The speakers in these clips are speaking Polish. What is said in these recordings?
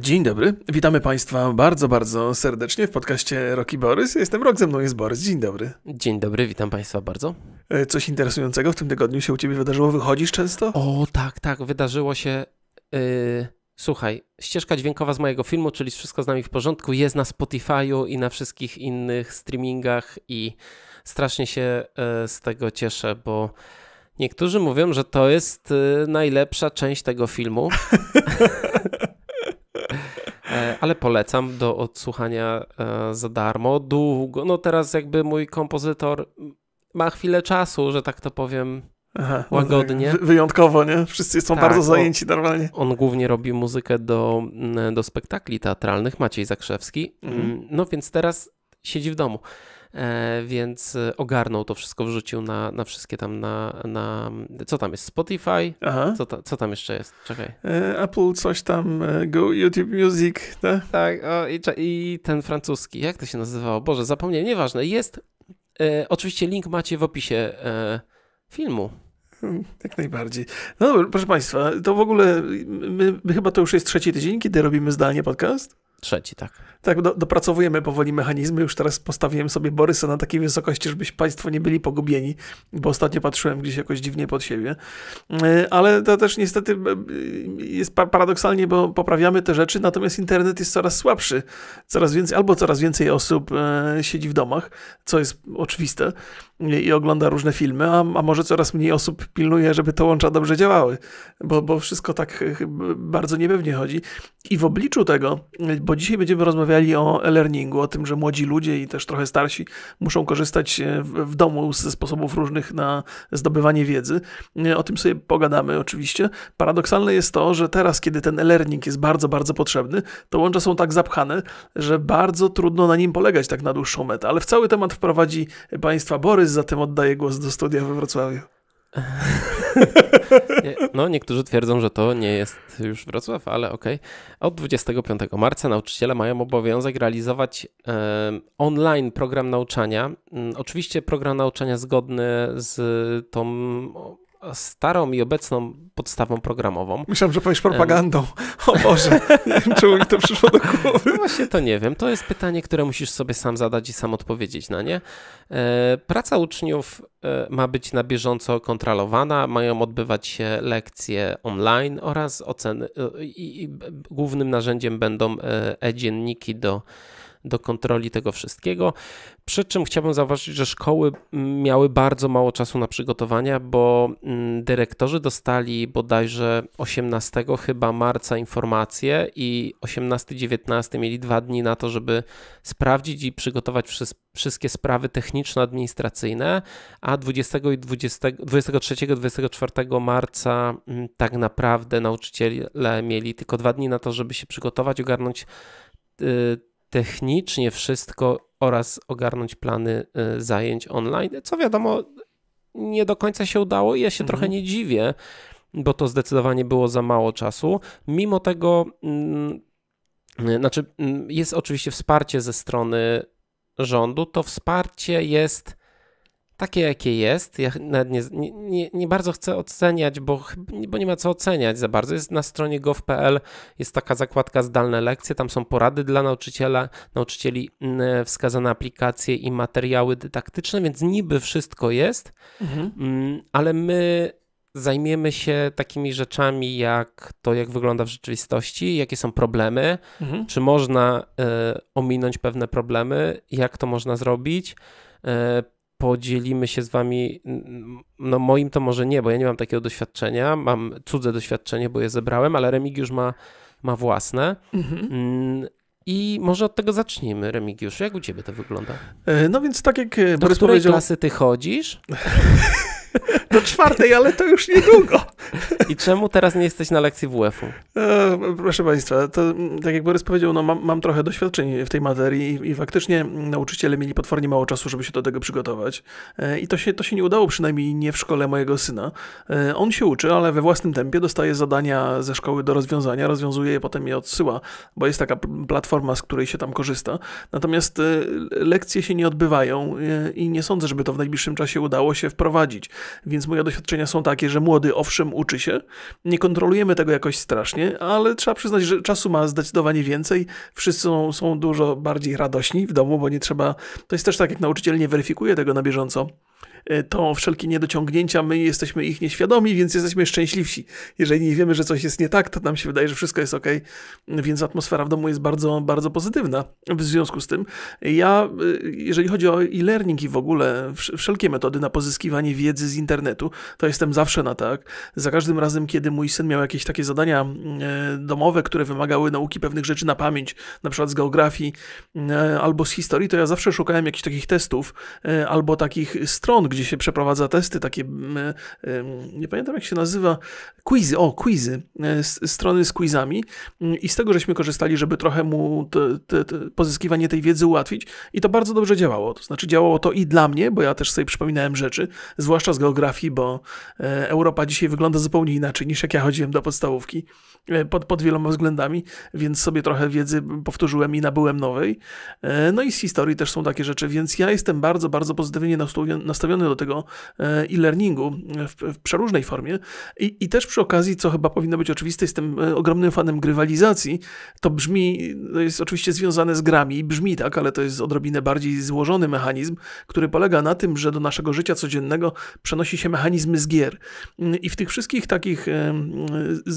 Dzień dobry, witamy Państwa bardzo, bardzo serdecznie w podcaście Roki Borys. Jestem Rok, ze mną jest Borys. Dzień dobry. Dzień dobry, witam Państwa bardzo. E, coś interesującego w tym tygodniu się u Ciebie wydarzyło? Wychodzisz często? O tak, tak, wydarzyło się... Yy... Słuchaj, ścieżka dźwiękowa z mojego filmu, czyli Wszystko z nami w porządku, jest na Spotify'u i na wszystkich innych streamingach i strasznie się e, z tego cieszę, bo niektórzy mówią, że to jest e, najlepsza część tego filmu. ale polecam do odsłuchania e, za darmo. Długo, no teraz jakby mój kompozytor ma chwilę czasu, że tak to powiem. Aha, no łagodnie. Tak, wyjątkowo, nie? Wszyscy są tak, bardzo zajęci normalnie. On głównie robi muzykę do, mm, do spektakli teatralnych, Maciej Zakrzewski. Mhm. Mm, no więc teraz siedzi w domu. E, więc e, ogarnął to wszystko, wrzucił na, na wszystkie tam, na, na... Co tam jest? Spotify? Aha. Co, ta, co tam jeszcze jest? Czekaj. E, Apple coś tam, Go, YouTube Music, tak? Tak, i, i ten francuski, jak to się nazywało? Boże, zapomniałem, nieważne. Jest, e, oczywiście link macie w opisie e, filmu. Hmm, jak najbardziej. No dobra, proszę Państwa, to w ogóle my, my chyba to już jest trzeci tydzień, kiedy robimy zdalnie podcast. Trzeci, tak. Tak, do, dopracowujemy powoli mechanizmy. Już teraz postawiłem sobie Borysa na takiej wysokości, żebyście Państwo nie byli pogubieni, bo ostatnio patrzyłem gdzieś jakoś dziwnie pod siebie. E, ale to też niestety e, jest paradoksalnie, bo poprawiamy te rzeczy, natomiast internet jest coraz słabszy. Coraz więcej, albo coraz więcej osób e, siedzi w domach, co jest oczywiste, i ogląda różne filmy, a, a może coraz mniej osób pilnuje, żeby to łącza dobrze działały, bo, bo wszystko tak bardzo niepewnie chodzi. I w obliczu tego, bo dzisiaj będziemy rozmawiali o e-learningu, o tym, że młodzi ludzie i też trochę starsi muszą korzystać e, w domu ze sposobów różnych na zdobywanie wiedzy. E, o tym sobie pogadamy oczywiście. Paradoksalne jest to, że teraz, kiedy ten e-learning jest bardzo, bardzo potrzebny, to łącza są tak zapchane, że bardzo trudno na nim polegać tak na dłuższą metę. Ale w cały temat wprowadzi Państwa Borys, zatem oddaję głos do studia we Wrocławiu no, niektórzy twierdzą, że to nie jest już Wrocław, ale okej. Okay. Od 25 marca nauczyciele mają obowiązek realizować e, online program nauczania. Mm, oczywiście program nauczania zgodny z tą starą i obecną podstawą programową. Myślałem, że powiesz propagandą. O Boże, nie czemu mi to przyszło do głowy. No właśnie to nie wiem. To jest pytanie, które musisz sobie sam zadać i sam odpowiedzieć na nie. E, praca uczniów e, ma być na bieżąco kontrolowana, mają odbywać się lekcje online oraz oceny. E, I głównym narzędziem będą e-dzienniki do do kontroli tego wszystkiego. Przy czym chciałbym zauważyć, że szkoły miały bardzo mało czasu na przygotowania, bo mm, dyrektorzy dostali bodajże 18 chyba marca informacje i 18-19 mieli dwa dni na to, żeby sprawdzić i przygotować wszystkie sprawy techniczno-administracyjne, a 20 i 20, 23-24 marca mm, tak naprawdę nauczyciele mieli tylko dwa dni na to, żeby się przygotować, ogarnąć y, technicznie wszystko oraz ogarnąć plany y, zajęć online, co wiadomo nie do końca się udało i ja się mhm. trochę nie dziwię, bo to zdecydowanie było za mało czasu. Mimo tego, mm, y, znaczy mm, jest oczywiście wsparcie ze strony rządu, to wsparcie jest takie, jakie jest. Ja nawet nie, nie, nie bardzo chcę oceniać, bo, bo nie ma co oceniać za bardzo. Jest na stronie gov.pl, jest taka zakładka zdalne lekcje, tam są porady dla nauczyciela, nauczycieli mm, e, wskazane aplikacje i materiały dydaktyczne, więc niby wszystko jest, mhm. Mm, ale my zajmiemy się takimi rzeczami jak to, jak wygląda w rzeczywistości, jakie są problemy, mhm. czy można y, ominąć pewne problemy, jak to można zrobić e, podzielimy się z wami, no moim to może nie, bo ja nie mam takiego doświadczenia, mam cudze doświadczenie, bo je zebrałem, ale Remigiusz ma, ma własne. Mhm. Mm, I może od tego zacznijmy, Remigiusz. Jak u ciebie to wygląda? E, no więc tak jak e, Do Borys której powiedział... klasy ty chodzisz? do czwartej, ale to już niedługo. I czemu teraz nie jesteś na lekcji WF-u? E, proszę Państwa, to mm, tak jak Borys powiedział, no, mam, mam trochę doświadczeń w tej materii i, i, faktycznie nauczyciele mieli potwornie mało czasu, żeby się do tego przygotować. E, I to się, to się nie udało, przynajmniej nie w szkole mojego syna. E, on się uczy, ale we własnym tempie dostaje zadania ze szkoły do rozwiązania, rozwiązuje je, potem je odsyła, bo jest taka platforma, z której się tam korzysta. Natomiast e, lekcje się nie odbywają e, i nie sądzę, żeby to w najbliższym czasie udało się wprowadzić więc moje doświadczenia są takie, że młody owszem uczy się, nie kontrolujemy tego jakoś strasznie, ale trzeba przyznać, że czasu ma zdecydowanie więcej, wszyscy są, są dużo bardziej radośni w domu, bo nie trzeba, to jest też tak, jak nauczyciel nie weryfikuje tego na bieżąco, E, to wszelkie niedociągnięcia, my jesteśmy ich nieświadomi, więc jesteśmy szczęśliwsi. Jeżeli nie wiemy, że coś jest nie tak, to nam się wydaje, że wszystko jest ok, więc atmosfera w domu jest bardzo, bardzo pozytywna. W związku z tym, ja, e, jeżeli chodzi o e-learning i w ogóle wszelkie metody na pozyskiwanie wiedzy z internetu, to jestem zawsze na tak. Za każdym razem, kiedy mój syn miał jakieś takie zadania e, domowe, które wymagały nauki pewnych rzeczy na pamięć, na przykład z geografii albo z historii, to ja zawsze szukałem jakichś takich testów albo takich stron, gdzie się przeprowadza testy, takie, nie pamiętam jak się nazywa, quizy, o, quizy, e, strony z quizami mm, i z tego żeśmy korzystali, żeby trochę mu te, te, te pozyskiwanie tej wiedzy ułatwić i to bardzo dobrze działało, to znaczy działało to i dla mnie, bo ja też sobie przypominałem rzeczy, zwłaszcza z geografii, bo e, Europa dzisiaj wygląda zupełnie inaczej niż jak ja chodziłem do podstawówki, e, pod, pod wieloma względami, więc sobie trochę wiedzy powtórzyłem i nabyłem nowej, no i z historii też są takie rzeczy, więc ja jestem bardzo, bardzo pozytywnie nastawiony do tego e, e-learningu e, w, w przeróżnej formie. I, I, też przy okazji, co chyba powinno być oczywiste, jestem e, ogromnym fanem grywalizacji. To brzmi, to jest oczywiście związane z grami, brzmi tak, ale to jest odrobinę bardziej złożony mechanizm, który polega na tym, że do naszego życia codziennego przenosi się mechanizmy z gier. I w tych wszystkich takich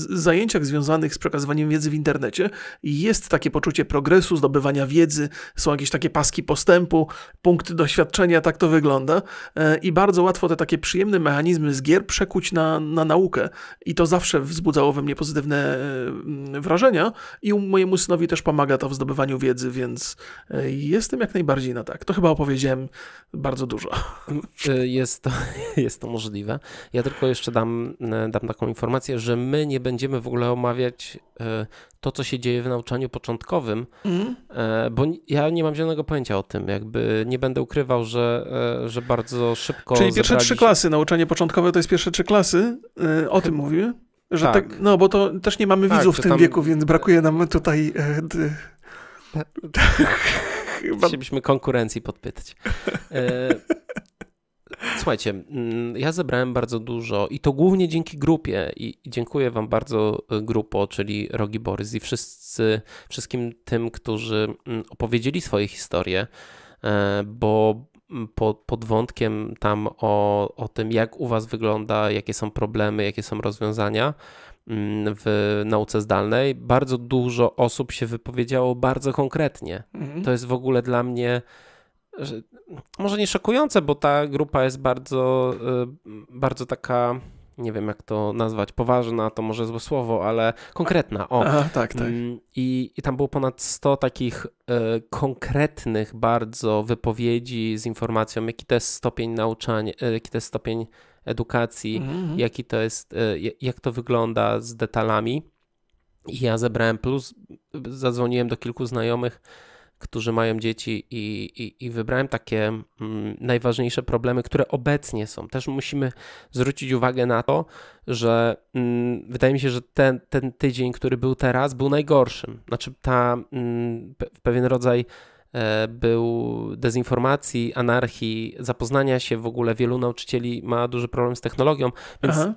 zajęciach związanych z przekazywaniem wiedzy w internecie jest takie poczucie progresu, zdobywania wiedzy, są jakieś takie paski postępu, punkty doświadczenia, tak to wygląda i bardzo łatwo te takie przyjemne mechanizmy z gier przekuć na, na naukę. I to zawsze wzbudzało we mnie pozytywne mm, wrażenia i mojemu synowi też pomaga to w zdobywaniu wiedzy, więc e, jestem jak najbardziej na tak. To chyba opowiedziałem bardzo dużo. Mm, jest to, jest to możliwe. Ja tylko jeszcze dam, e, dam taką informację, że my nie będziemy w ogóle omawiać e, to, co się dzieje w nauczaniu początkowym, mm. bo ja nie mam zielonego pojęcia o tym. Jakby nie będę ukrywał, że, że bardzo szybko. Czyli pierwsze trzy klasy, nauczanie początkowe to jest pierwsze trzy klasy, y, o tym mówię. Że tak. tak. no bo to też nie mamy tak, widzów w tym tam... wieku, więc brakuje nam tutaj. E, chyba. Chcielibyśmy konkurencji podpytać. E, słuchajcie, mm, ja zebrałem bardzo dużo i to głównie dzięki grupie i dziękuję wam bardzo e, grupo, czyli Rogi Borys i wszyscy, wszystkim tym, którzy mm, opowiedzieli swoje historie, bo po, pod wątkiem tam o, o tym, jak u Was wygląda, jakie są problemy, jakie są rozwiązania mm, w nauce zdalnej, bardzo dużo osób się wypowiedziało bardzo konkretnie. Mhm. To jest w ogóle dla mnie może nie szokujące, bo ta grupa jest bardzo, y, bardzo taka nie wiem jak to nazwać, poważna, to może złe słowo, ale konkretna. O. Aha, tak, tak. Mm, I, I tam było ponad 100 takich y, konkretnych bardzo wypowiedzi z informacją, jaki to jest stopień nauczania, e, jaki to jest stopień edukacji, mhm. mhm. jaki to jest, y, jak to wygląda z detalami. I ja zebrałem plus, zadzwoniłem do kilku znajomych, którzy mają dzieci i, i, i wybrałem takie mm, najważniejsze problemy, które obecnie są. Też musimy zwrócić uwagę na to, że mm, wydaje mi się, że ten, ten tydzień, który był teraz, był najgorszym. Znaczy ta mm, pe, pewien rodzaj e, był dezinformacji, anarchii, zapoznania się w ogóle. Wielu nauczycieli ma duży problem z technologią, więc Aha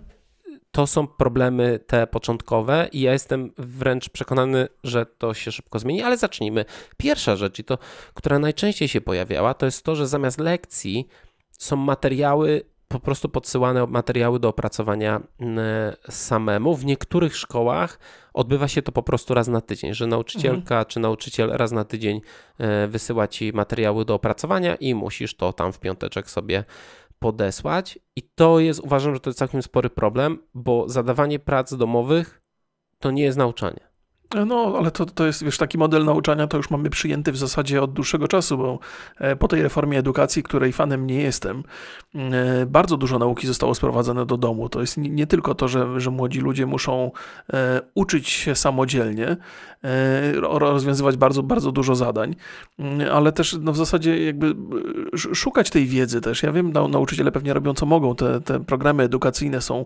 to są problemy te początkowe i ja jestem wręcz przekonany, że to się szybko zmieni, ale zacznijmy. Pierwsza rzecz i to, która najczęściej się pojawiała, to jest to, że zamiast lekcji są materiały po prostu podsyłane materiały do opracowania mm, samemu. W niektórych szkołach odbywa się to po prostu raz na tydzień, że nauczycielka mhm. czy nauczyciel raz na tydzień e, wysyła ci materiały do opracowania i musisz to tam w piąteczek sobie podesłać. I to jest, uważam, że to jest całkiem spory problem, bo zadawanie prac domowych to nie jest nauczanie. No, ale to, to jest, wiesz, taki model nauczania to już mamy przyjęty w zasadzie od dłuższego czasu, bo e, po tej reformie edukacji, której fanem nie jestem, e, bardzo dużo nauki zostało sprowadzone do domu. To jest nie tylko to, że, że młodzi ludzie muszą e, uczyć się samodzielnie, rozwiązywać bardzo, bardzo dużo zadań, mm, ale też no, w zasadzie jakby szukać tej wiedzy też. Ja wiem, nauczyciele pewnie robią co mogą, te, te programy edukacyjne są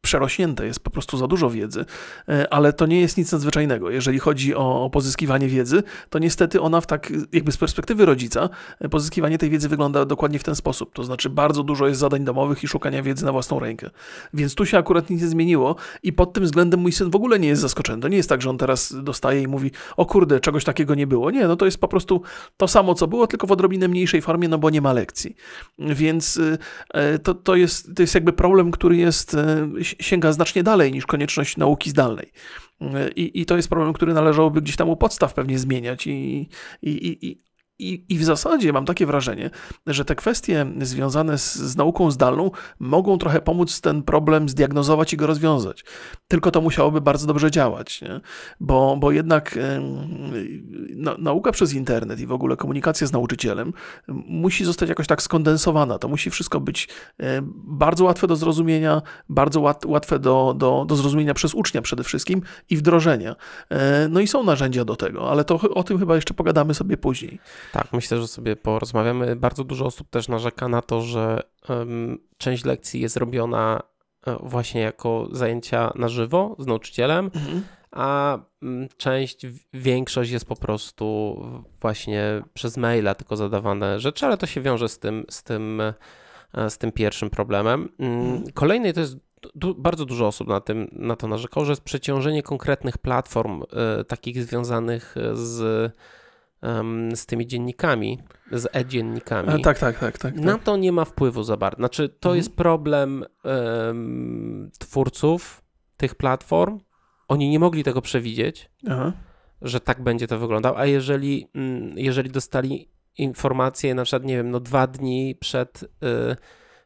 przerośnięte, jest po prostu za dużo wiedzy, e, ale to nie jest nic nadzwyczajnego. Jeżeli chodzi o, pozyskiwanie wiedzy, to niestety ona w tak, jakby z perspektywy rodzica, e, pozyskiwanie tej wiedzy wygląda dokładnie w ten sposób. To znaczy bardzo dużo jest zadań domowych i szukania wiedzy na własną rękę. Więc tu się akurat nic nie zmieniło i pod tym względem mój syn w ogóle nie jest zaskoczony. To nie jest tak, że on teraz dostaje i mówi, o kurde, czegoś takiego nie było. Nie, no to jest po prostu to samo, co było, tylko w odrobinę mniejszej formie, no bo nie ma lekcji. Więc e, to, to, jest, to jest jakby problem, który jest sięga znacznie dalej niż konieczność nauki zdalnej. I, I to jest problem, który należałoby gdzieś tam u podstaw pewnie zmieniać i, i, i i, I w zasadzie mam takie wrażenie, że te kwestie związane z, z, nauką zdalną mogą trochę pomóc ten problem zdiagnozować i go rozwiązać. Tylko to musiałoby bardzo dobrze działać, nie? Bo, bo jednak nauka przez internet i w ogóle komunikacja z nauczycielem musi zostać jakoś tak skondensowana. To musi wszystko być e, bardzo łatwe do zrozumienia, bardzo łat, łatwe do, do, do zrozumienia przez ucznia przede wszystkim i wdrożenia. E, no i są narzędzia do tego, ale to o tym chyba jeszcze pogadamy sobie później. Tak, myślę, że sobie porozmawiamy. Bardzo dużo osób też narzeka na to, że um, część lekcji jest robiona e, właśnie jako zajęcia na żywo z nauczycielem, mhm. a część, większość jest po prostu właśnie przez maila tylko zadawane rzeczy, ale to się wiąże z tym, z tym, e, z tym pierwszym problemem. Mm, mhm. Kolejny to jest du bardzo dużo osób na, tym, na to narzekało, że jest przeciążenie konkretnych platform y, takich związanych z z tymi dziennikami, z e-dziennikami. A, tak, tak, tak, tak. Na tak. to nie ma wpływu za bardzo. Znaczy, to mhm. jest problem um, twórców tych platform. Oni nie mogli tego przewidzieć, Aha. że tak będzie to wyglądało. A jeżeli, mm, jeżeli dostali informację, na przykład, nie wiem, no dwa dni przed. Y,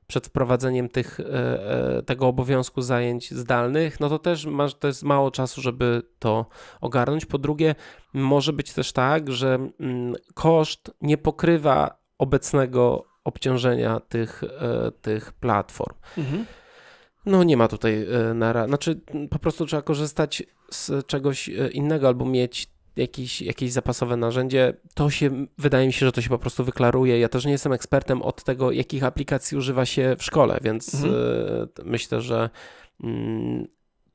przed wprowadzeniem tych, e, e, tego obowiązku zajęć zdalnych, no to też masz, to jest mało czasu, żeby to ogarnąć. Po drugie, może być też tak, że mm, koszt nie pokrywa obecnego obciążenia tych, e, tych platform. Mhm. No nie ma tutaj na razie, znaczy po prostu trzeba korzystać z czegoś innego albo mieć jakieś, jakieś zapasowe narzędzie. To się, wydaje mi się, że to się po prostu wyklaruje. Ja też nie jestem ekspertem od tego, jakich aplikacji używa się w szkole, więc mhm. E, myślę, że mm,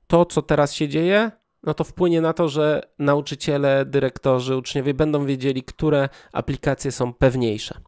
to, co teraz się dzieje, no to wpłynie na to, że nauczyciele, dyrektorzy, uczniowie będą wiedzieli, które aplikacje są pewniejsze.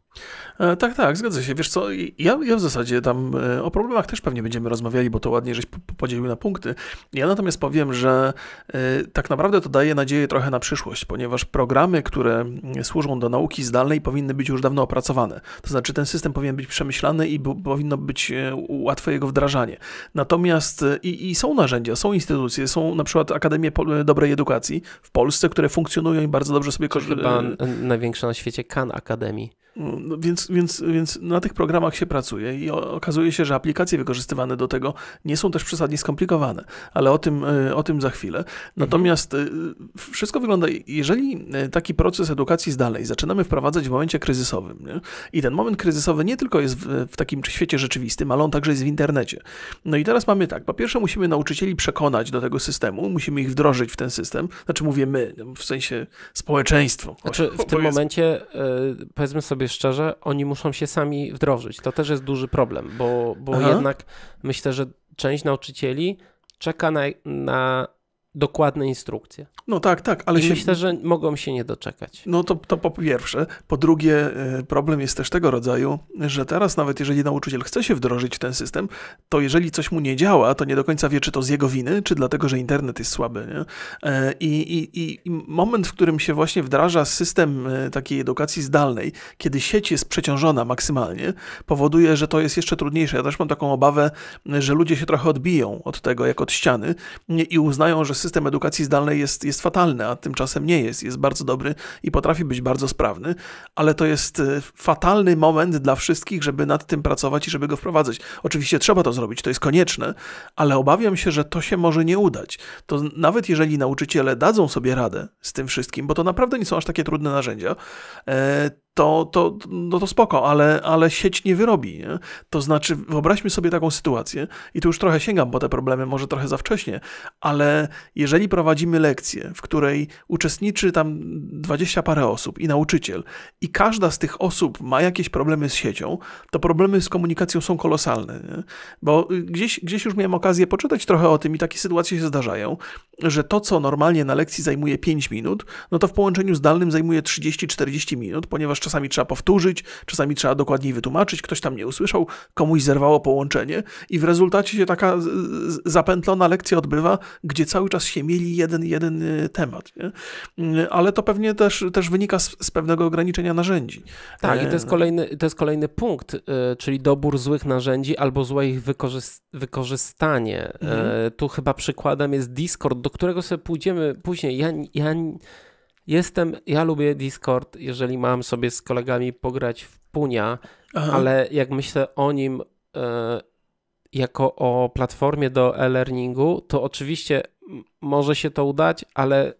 E, tak, tak, zgadza się. Wiesz co, ja, ja, w zasadzie tam e, o problemach też pewnie będziemy rozmawiali, bo to ładnie żeś podzielił na punkty. Ja natomiast powiem, że e, tak naprawdę to daje nadzieję trochę na przyszłość, ponieważ programy, które mm, służą do nauki zdalnej powinny być już dawno opracowane. To znaczy ten system powinien być przemyślany i powinno być łatwe jego wdrażanie. Natomiast i, i są narzędzia, są instytucje, są na przykład Akademie Dobrej Edukacji w Polsce, które funkcjonują i bardzo dobrze sobie Chyba największa na świecie Khan Akademii. No, no, więc, więc, więc na tych programach się pracuje i okazuje się, że aplikacje wykorzystywane do tego nie są też przesadnie skomplikowane, ale o tym, e, o tym za chwilę. Natomiast mhm. wszystko wygląda, jeżeli e, taki proces edukacji zdalnej zaczynamy wprowadzać w momencie kryzysowym, nie? i ten moment kryzysowy nie tylko jest w, w, takim świecie rzeczywistym, ale on także jest w internecie. No i teraz mamy tak, po pierwsze musimy nauczycieli przekonać do tego systemu, musimy ich wdrożyć w ten system, znaczy mówię my, no w sensie społeczeństwo. Znaczy w tym momencie powiedzmy sobie, sobie szczerze, oni muszą się sami wdrożyć. To też jest duży problem, bo, bo jednak myślę, że część nauczycieli czeka na, na dokładne instrukcje. No tak, tak, ale I się... myślę, że mogą się nie doczekać. No to, to po pierwsze. Po drugie, e, problem jest też tego rodzaju, że teraz nawet jeżeli nauczyciel chce się wdrożyć w ten system, to jeżeli coś mu nie działa, to nie do końca wie, czy to z jego winy, czy dlatego, że internet jest słaby. Nie? E, I, i, I moment, w którym się właśnie wdraża system e, takiej edukacji zdalnej, kiedy sieć jest przeciążona maksymalnie, powoduje, że to jest jeszcze trudniejsze. Ja też mam taką obawę, że ludzie się trochę odbiją od tego, jak od ściany i uznają, że system edukacji zdalnej jest, jest fatalny, a tymczasem nie jest. Jest bardzo dobry i potrafi być bardzo sprawny, ale to jest e, fatalny moment dla wszystkich, żeby nad tym pracować i żeby go wprowadzać. Oczywiście trzeba to zrobić, to jest konieczne, ale obawiam się, że to się może nie udać. To nawet jeżeli nauczyciele dadzą sobie radę z tym wszystkim, bo to naprawdę nie są aż takie trudne narzędzia, e, to, to, no to spoko, ale, ale sieć nie wyrobi. Nie? To znaczy, wyobraźmy sobie taką sytuację, i tu już trochę sięgam po te problemy, może trochę za wcześnie, ale jeżeli prowadzimy lekcję, w której uczestniczy tam dwadzieścia parę osób i nauczyciel, i każda z tych osób ma jakieś problemy z siecią, to problemy z komunikacją są kolosalne. Nie? Bo gdzieś, gdzieś już miałem okazję poczytać trochę o tym i takie sytuacje się zdarzają, że to, co normalnie na lekcji zajmuje 5 minut, no to w połączeniu zdalnym zajmuje 30-40 minut, ponieważ czasami trzeba powtórzyć, czasami trzeba dokładniej wytłumaczyć, ktoś tam nie usłyszał, komuś zerwało połączenie i w rezultacie się taka zapętlona lekcja odbywa, gdzie cały czas się mieli jeden, jeden y, temat. Nie? Y, ale to pewnie też, też wynika z, z pewnego ograniczenia narzędzi. Tak, y, i to jest kolejny, to jest kolejny punkt, czyli dobór złych narzędzi albo złe ich wykorzystanie. Mhm. Tu chyba przykładem jest Discord, do którego sobie pójdziemy później. Ja, ja jestem, ja lubię Discord, jeżeli mam sobie z kolegami pograć w Punia, Aha. ale jak myślę o nim e, jako o platformie do e-learningu, to oczywiście może się to udać, ale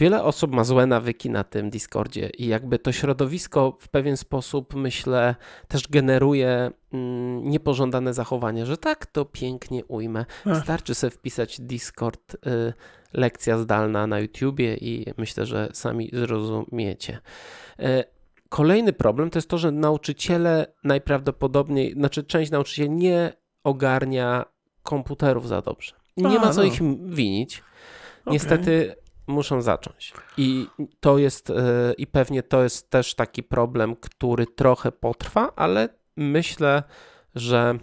Wiele osób ma złe nawyki na tym Discordzie i jakby to środowisko w pewien sposób, myślę, też generuje mm, niepożądane zachowanie, że tak to pięknie ujmę. Wystarczy sobie wpisać Discord, y, lekcja zdalna na YouTubie i myślę, że sami zrozumiecie. Y, kolejny problem to jest to, że nauczyciele najprawdopodobniej, znaczy część nauczycieli nie ogarnia komputerów za dobrze. Nie A, ma co no. ich winić. Okay. Niestety muszą zacząć. I to jest, e, i pewnie to jest też taki problem, który trochę potrwa, ale myślę, że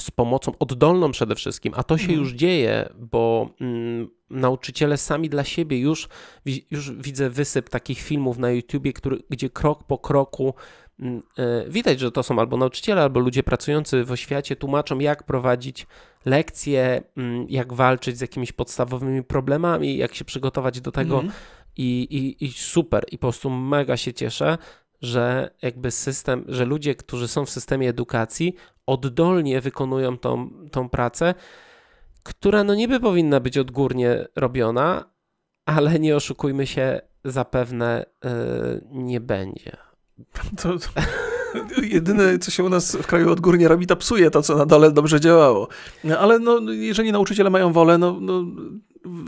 z pomocą oddolną przede wszystkim, a to się mhm. już dzieje, bo mm, nauczyciele sami dla siebie już, już widzę wysyp takich filmów na YouTubie, który, gdzie krok po kroku Mm, e, widać, że to są albo nauczyciele, albo ludzie pracujący w oświacie, tłumaczą, jak prowadzić lekcje, mm, jak walczyć z jakimiś podstawowymi problemami, jak się przygotować do tego. Mm. I, i, I super, i po prostu mega się cieszę, że jakby system, że ludzie, którzy są w systemie edukacji, oddolnie wykonują tą, tą pracę, która no niby powinna być odgórnie robiona, ale nie oszukujmy się, zapewne yy, nie będzie. To, to, jedyne, co się u nas w kraju odgórnie robi, to psuje to, co na dole dobrze działało. No, ale no, jeżeli nauczyciele mają wolę, no, no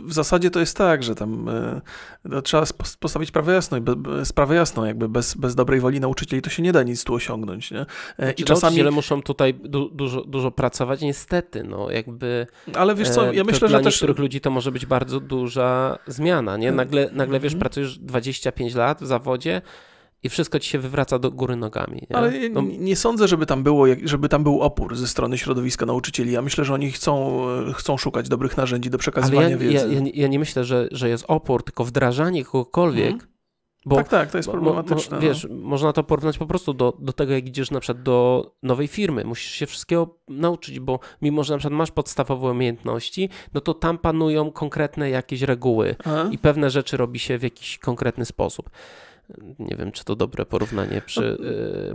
w zasadzie to jest tak, że tam e, no, trzeba postawić sprawę jasną, be, sprawę jasną, jakby bez, bez dobrej woli nauczycieli to się nie da nic tu osiągnąć. Nie? E, I znaczy, czasami... Nauczyciele muszą tutaj du, dużo, dużo pracować, niestety, no jakby... Ale wiesz co, e, ja myślę, że dla też... niektórych ludzi to może być bardzo duża zmiana, nie? Nagle, nagle wiesz, mhm. pracujesz 25 lat w zawodzie, i wszystko ci się wywraca do góry nogami. Nie? Ale no. nie sądzę, żeby tam, było, żeby tam był opór ze strony środowiska nauczycieli. Ja myślę, że oni chcą, e, chcą szukać dobrych narzędzi do przekazywania ja, wiedzy. Ja, ja, ja, nie myślę, że, że jest opór, tylko wdrażanie kogokolwiek. Mhm. Bo, tak, tak, to jest problematyczne. Bo, bo, no. wiesz, no. można to porównać po prostu do, do tego, jak idziesz na przykład do nowej firmy. Musisz się wszystkiego nauczyć, bo mimo, że na przykład masz podstawowe umiejętności, no to tam panują konkretne jakieś reguły Aha. i pewne rzeczy robi się w jakiś konkretny sposób nie wiem, czy to dobre porównanie przy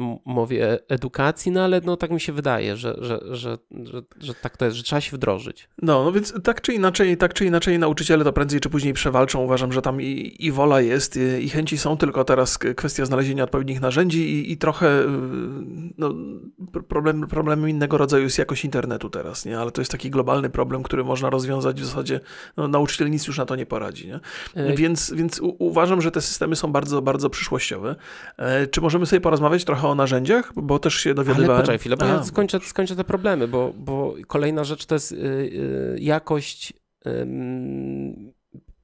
no, y, mowie edukacji, no ale no, tak mi się wydaje, że, że, że, że, tak to jest, że trzeba się wdrożyć. No, no więc tak czy inaczej, tak czy inaczej nauczyciele to prędzej czy później przewalczą. Uważam, że tam i, i wola jest, i, chęci są, tylko teraz kwestia znalezienia odpowiednich narzędzi i, trochę y, no, problem, problemem innego rodzaju jest jakość internetu teraz, nie? Ale to jest taki globalny problem, który można rozwiązać w zasadzie, no, nauczyciel nic już na to nie poradzi, nie? Więc, więc uważam, że te systemy są bardzo, bardzo bardzo przyszłościowy. E, czy możemy sobie porozmawiać trochę o narzędziach? Bo też się dowiadywałem. Ale poczekaj chwilę, bo A, ja skończę, skończę te problemy, bo, bo kolejna rzecz to jest y, y, jakość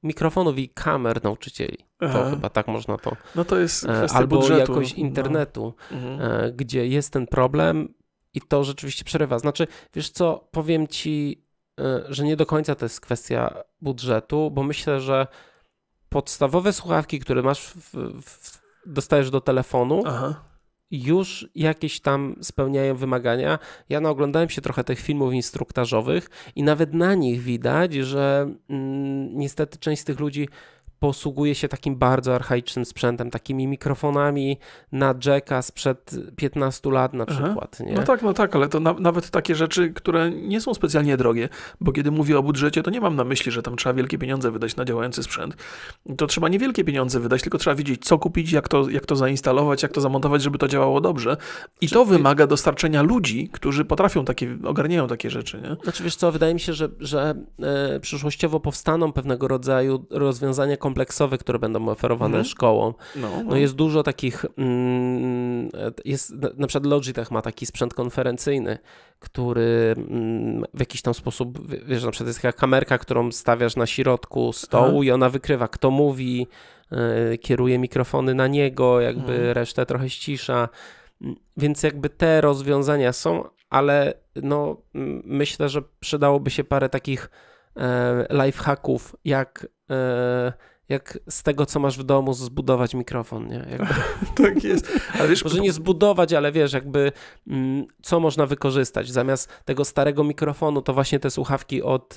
mikrofonów i kamer nauczycieli. To Aha. chyba tak można to. No to jest e, kwestia Albo budżetu. No. internetu, no. mhm. E, gdzie jest ten problem i to rzeczywiście przerywa. Znaczy, wiesz co, powiem ci, że nie do końca to jest kwestia budżetu, bo myślę, że podstawowe słuchawki, które masz, w, w, dostajesz do telefonu, Aha. już jakieś tam spełniają wymagania. Ja naoglądałem się trochę tych filmów instruktażowych i nawet na nich widać, że mm, niestety część z tych ludzi posługuje się takim bardzo archaicznym sprzętem, takimi mikrofonami na jacka sprzed 15 lat na przykład. Nie? No tak, no tak, ale to na, nawet takie rzeczy, które nie są specjalnie drogie, bo kiedy mówię o budżecie, to nie mam na myśli, że tam trzeba wielkie pieniądze wydać na działający sprzęt. To trzeba niewielkie pieniądze wydać, tylko trzeba wiedzieć, co kupić, jak to, jak to zainstalować, jak to zamontować, żeby to działało dobrze. I Czy to wymaga dostarczenia ludzi, którzy potrafią takie, ogarniają takie rzeczy. Nie? Znaczy wiesz co, wydaje mi się, że, że e, przyszłościowo powstaną pewnego rodzaju rozwiązania kompleksowe, kompleksowe, które będą oferowane mm. No, no. no, jest dużo takich, mm, jest, na przykład Logitech ma taki sprzęt konferencyjny, który mm, w jakiś tam sposób, wiesz, na przykład jest taka kamerka, którą stawiasz na środku stołu A. i ona wykrywa, kto mówi, e, kieruje mikrofony na niego, jakby mm. resztę trochę ścisza. Więc jakby te rozwiązania są, ale no, myślę, że przydałoby się parę takich e, lifehacków, jak e, jak z tego, co masz w domu, zbudować mikrofon, nie? Jakby... tak jest. Ale wiesz, Może nie zbudować, ale wiesz, jakby mm, co można wykorzystać. Zamiast tego starego mikrofonu, to właśnie te słuchawki od,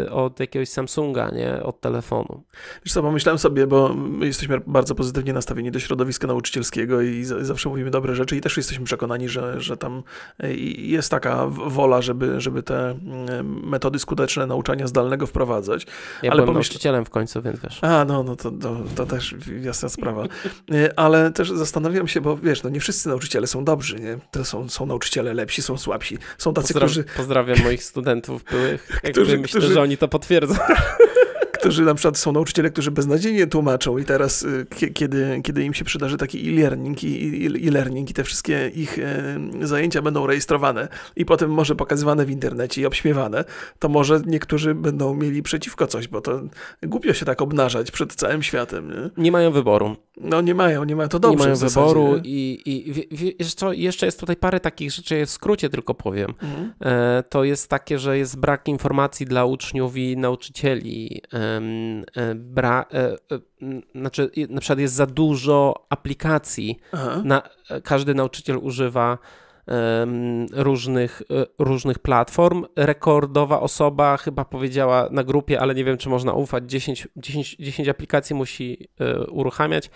y, od jakiegoś Samsunga, nie? Od telefonu. Wiesz co, pomyślałem sobie, bo jesteśmy bardzo pozytywnie nastawieni do środowiska nauczycielskiego i z, zawsze mówimy dobre rzeczy i też jesteśmy przekonani, że, że tam y, jest taka wola, żeby, żeby te mm, metody skuteczne nauczania zdalnego wprowadzać. Ja ale byłem pomyśl... nauczycielem w końcu, więc wiesz. A, no, no to, to, to, też jasna sprawa. E, ale też zastanawiam się, bo wiesz, no nie wszyscy nauczyciele są dobrzy, nie? To są, są nauczyciele lepsi, są słabsi. Są tacy, Pozdra którzy... Pozdrawiam moich studentów byłych, którzy, którzy... że oni to potwierdzą. którzy na przykład są nauczyciele, którzy beznadziejnie tłumaczą i teraz, y, kiedy, kiedy im się przydarzy taki e-learning i, i, learning i te wszystkie ich y, zajęcia będą rejestrowane i potem może pokazywane w internecie i obśmiewane, to może niektórzy będą mieli przeciwko coś, bo to głupio się tak obnażać przed całym światem. Nie, nie mają wyboru. No nie mają, nie mają, to dobrze. Nie mają wyboru i, i wiesz co, jeszcze jest tutaj parę takich rzeczy, w skrócie tylko powiem. Mhm. E, to jest takie, że jest brak informacji dla uczniów i nauczycieli e, E, bra, e, e, znaczy na przykład jest za dużo aplikacji. Na, każdy nauczyciel używa różnych, różnych platform. Rekordowa osoba chyba powiedziała na grupie, ale nie wiem, czy można ufać, 10, 10, 10 aplikacji musi uruchamiać.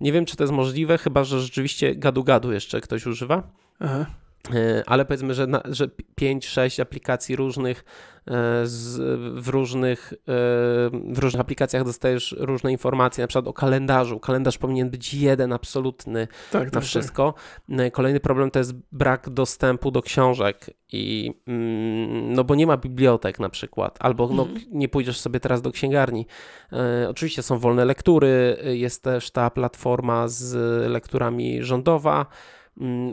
Nie wiem, czy to jest możliwe, chyba że rzeczywiście gadu-gadu jeszcze ktoś używa. Aha. E, ale powiedzmy, że, że 5-6 aplikacji różnych e, z, w, różnych, e, w różnych aplikacjach dostajesz różne informacje, na przykład o kalendarzu. Kalendarz powinien być jeden absolutny tak, na tak, wszystko. Tak. Kolejny problem to jest brak dostępu do książek i mm, no bo nie ma bibliotek na przykład, albo no, mhm. nie pójdziesz sobie teraz do księgarni. Oczywiście są wolne lektury, jest też ta platforma z lekturami rządowa mm,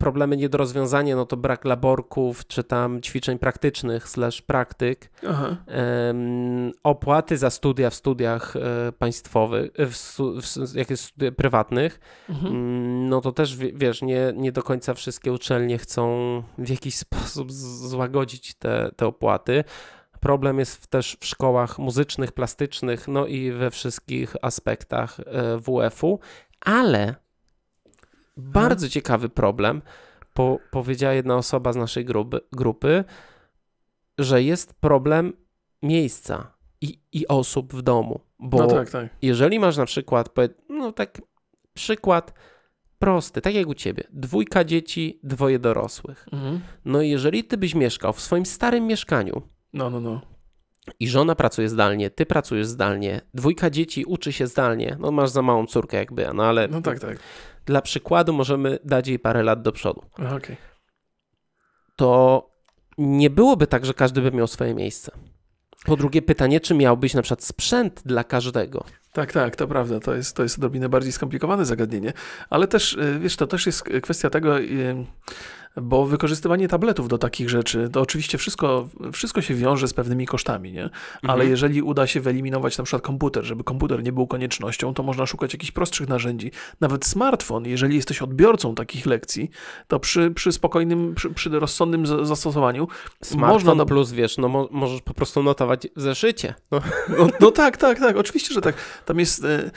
problemy nie do rozwiązania, no to brak laborków, czy tam ćwiczeń praktycznych, slash praktyk, um, opłaty za studia w studiach e, państwowych, e, w, w, jak jest studiach prywatnych, mhm. Mm, no to też, wiesz, nie, nie do końca wszystkie uczelnie chcą w jakiś sposób złagodzić te, te opłaty. Problem jest też w szkołach muzycznych, plastycznych, no i we wszystkich aspektach e, WF-u, ale Mhm. Bardzo ciekawy problem. bo powiedziała jedna osoba z naszej grupy, grupy, że jest problem miejsca i, i osób w domu. Bo no tak, tak. jeżeli masz na przykład, no tak, przykład prosty, tak jak u ciebie, dwójka dzieci, dwoje dorosłych. Mhm. No i jeżeli ty byś mieszkał w swoim starym mieszkaniu, no, no, no. I żona pracuje zdalnie, ty pracujesz zdalnie, dwójka dzieci uczy się zdalnie. No masz za małą córkę jakby, no ale. No tak, tak. Dla przykładu możemy dać jej parę lat do przodu. Okay. To nie byłoby tak, że każdy by miał swoje miejsce. Po drugie, pytanie, czy miałbyś na przykład sprzęt dla każdego? Tak, tak, to prawda. To jest, to jest odrobinę bardziej skomplikowane zagadnienie, ale też, y, wiesz, to też jest kwestia tego. Yy bo wykorzystywanie tabletów do takich rzeczy, to oczywiście wszystko, wszystko się wiąże z pewnymi kosztami, nie? Ale mhm. jeżeli uda się wyeliminować na przykład komputer, żeby komputer nie był koniecznością, to można szukać jakichś prostszych narzędzi. Nawet smartfon, jeżeli jesteś odbiorcą takich lekcji, to przy, przy spokojnym, przy, przy rozsądnym zastosowaniu smartfon można... plus, wiesz, no mo możesz po prostu notować w zeszycie. No. No, no. tak, tak, tak, oczywiście, że tak. Tam jest, e,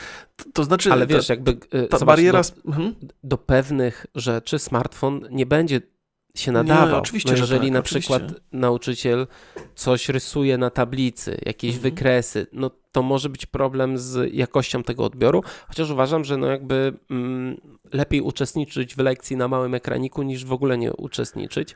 to znaczy... Ale wiesz, ta, jakby... E, ta zobacz, bariera... Do, no, mhm. do pewnych rzeczy smartfon nie będzie się nadawał. Nie, no, oczywiście, no jeżeli tak, na oczywiście. przykład nauczyciel coś rysuje na tablicy, jakieś mhm. wykresy, no to może być problem z jakością tego odbioru, chociaż uważam, że no jakby mm, lepiej uczestniczyć w lekcji na małym ekraniku niż w ogóle nie uczestniczyć.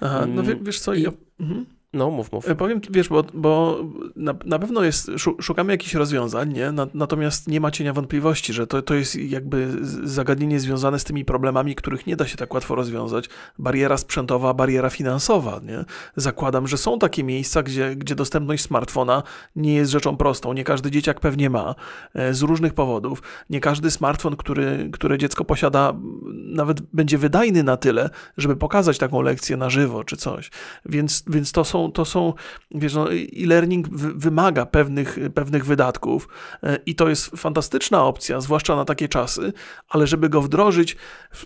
Aha, no mm, wiesz co, I, ja... mhm. No, mów, mów. E, powiem, wiesz, bo, bo na, na, pewno jest, szukamy jakichś rozwiązań, nie? natomiast nie ma cienia wątpliwości, że to, to jest jakby zagadnienie związane z tymi problemami, których nie da się tak łatwo rozwiązać. Bariera sprzętowa, bariera finansowa, nie? Zakładam, że są takie miejsca, gdzie, gdzie dostępność smartfona nie jest rzeczą prostą. Nie każdy dzieciak pewnie ma e, z różnych powodów. Nie każdy smartfon, który, które dziecko posiada, nawet będzie wydajny na tyle, żeby pokazać taką lekcję na żywo czy coś. Więc, więc to są są, to są wiesz, no, e-learning wymaga pewnych, pewnych wydatków e, i to jest fantastyczna opcja, zwłaszcza na takie czasy, ale żeby go wdrożyć,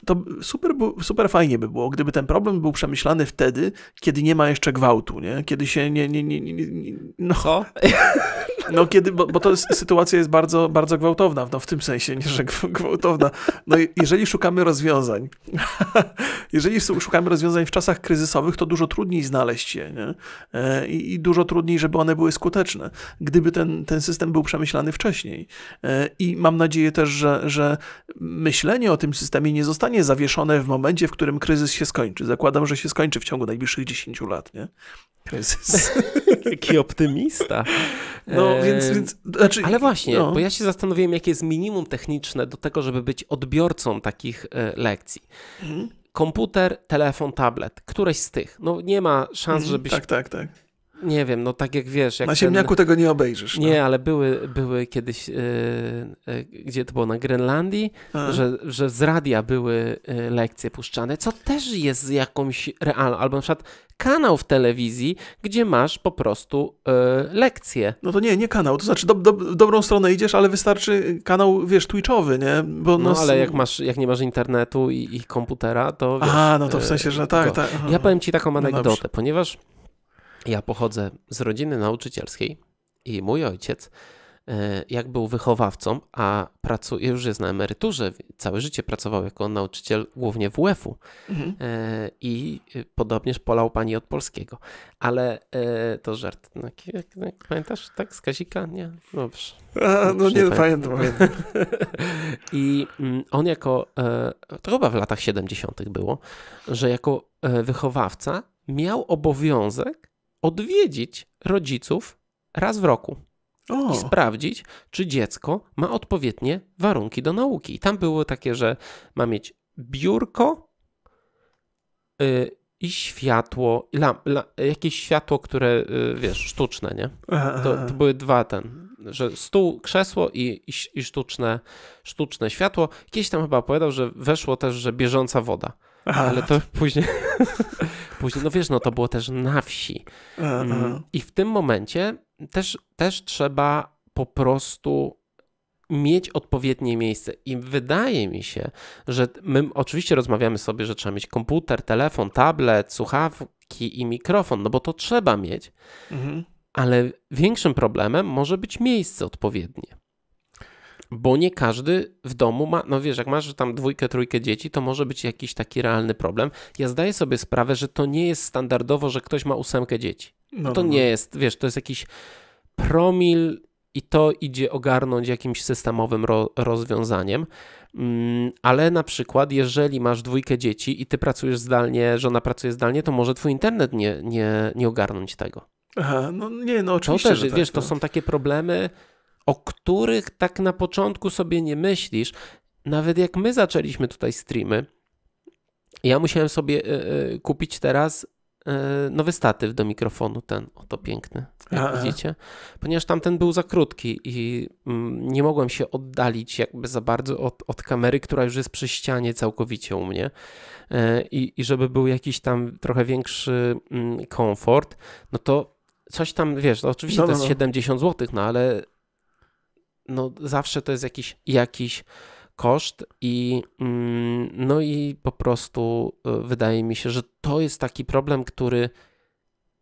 to super, super fajnie by było, gdyby ten problem był przemyślany wtedy, kiedy nie ma jeszcze gwałtu, nie? Kiedy się nie, nie, nie, nie, nie no. Co? No kiedy, bo, bo to jest, sytuacja jest bardzo, bardzo gwałtowna, no w tym sensie, nie że gwałtowna. No jeżeli szukamy rozwiązań, jeżeli szukamy rozwiązań w czasach kryzysowych, to dużo trudniej znaleźć je nie? E, I, I, dużo trudniej, żeby one były skuteczne, gdyby ten, ten system był przemyślany wcześniej. E, I mam nadzieję też, że, że myślenie o tym systemie nie zostanie zawieszone w momencie, w którym kryzys się skończy. Zakładam, że się skończy w ciągu najbliższych 10 lat. Nie? Kryzys. Jaki optymista. No, E, więc, więc, znaczy, Ale właśnie, no. bo ja się zastanowiłem, jakie jest minimum techniczne do tego, żeby być odbiorcą takich e, lekcji. Mhm komputer, telefon, tablet, któreś z tych. No nie ma szans, mhm. żebyś tak, tak, tak. Nie wiem, no tak jak wiesz. Jak na ziemniaku ten... tego nie obejrzysz. No. Nie, ale były, były kiedyś, yy, yy, gdzie to było, na Grenlandii, że, że z radia były yy, lekcje puszczane, co też jest jakąś realną, albo na przykład kanał w telewizji, gdzie masz po prostu lekcje. No to nie, nie kanał, to znaczy do, do, dobrą stronę idziesz, ale wystarczy kanał, wiesz, twitchowy, nie? Bo no nas... ale jak, masz, jak nie masz internetu i, i komputera, to wiesz, Aha, no to w sensie, że tak, tak. Ja powiem ci taką no anegdotę, no ponieważ ja pochodzę z rodziny nauczycielskiej i mój ojciec, e, jak był wychowawcą, a pracuje, już jest na emeryturze, całe życie pracował jako nauczyciel głównie w UEF-u mhm. E, i podobnież polał pani od polskiego. Ale e, to żart. No, pamiętasz tak z Kazika? Nie? Dobrze. No a, no nie, nie no pamiętam. pamiętam. I mm, on jako, to chyba w latach 70. było, że jako wychowawca miał obowiązek odwiedzić rodziców raz w roku o. i sprawdzić, czy dziecko ma odpowiednie warunki do nauki. I tam było takie, że ma mieć biurko y, i światło, jakieś światło, które y, wiesz, sztuczne, nie? To, to, były dwa ten, że stół, krzesło i, i, i sztuczne, sztuczne światło. Kiedyś tam chyba opowiadał, że weszło też, że bieżąca woda ale to później, później, no wiesz, no to było też na wsi. Mm, I w tym momencie też, też trzeba po prostu mieć odpowiednie miejsce. I wydaje mi się, że my oczywiście rozmawiamy sobie, że trzeba mieć komputer, telefon, tablet, słuchawki i mikrofon, no bo to trzeba mieć. Mhm. Ale większym problemem może być miejsce odpowiednie bo nie każdy w domu ma, no wiesz, jak masz tam dwójkę, trójkę dzieci, to może być jakiś taki realny problem. Ja zdaję sobie sprawę, że to nie jest standardowo, że ktoś ma ósemkę dzieci. No, to no, no. nie jest, wiesz, to jest jakiś promil i to idzie ogarnąć jakimś systemowym ro rozwiązaniem. Mm, ale na przykład, jeżeli masz dwójkę dzieci i ty pracujesz zdalnie, żona pracuje zdalnie, to może twój internet nie, nie, nie ogarnąć tego. Aha, no nie, no oczywiście. To też, wiesz, tak, to no. są takie problemy, o których tak na początku sobie nie myślisz. Nawet jak my zaczęliśmy tutaj streamy, ja musiałem sobie y, kupić teraz y, nowy statyw do mikrofonu, ten oto piękny, jak A -a. widzicie, ponieważ tamten był za krótki i mm, nie mogłem się oddalić jakby za bardzo od, od, kamery, która już jest przy ścianie całkowicie u mnie i i żeby był jakiś tam trochę większy mm, komfort, no to coś tam, wiesz, no oczywiście no, no, to jest 70 no. zł, no ale no zawsze to jest jakiś, jakiś koszt i mm, no i po prostu e, wydaje mi się, że to jest taki problem, który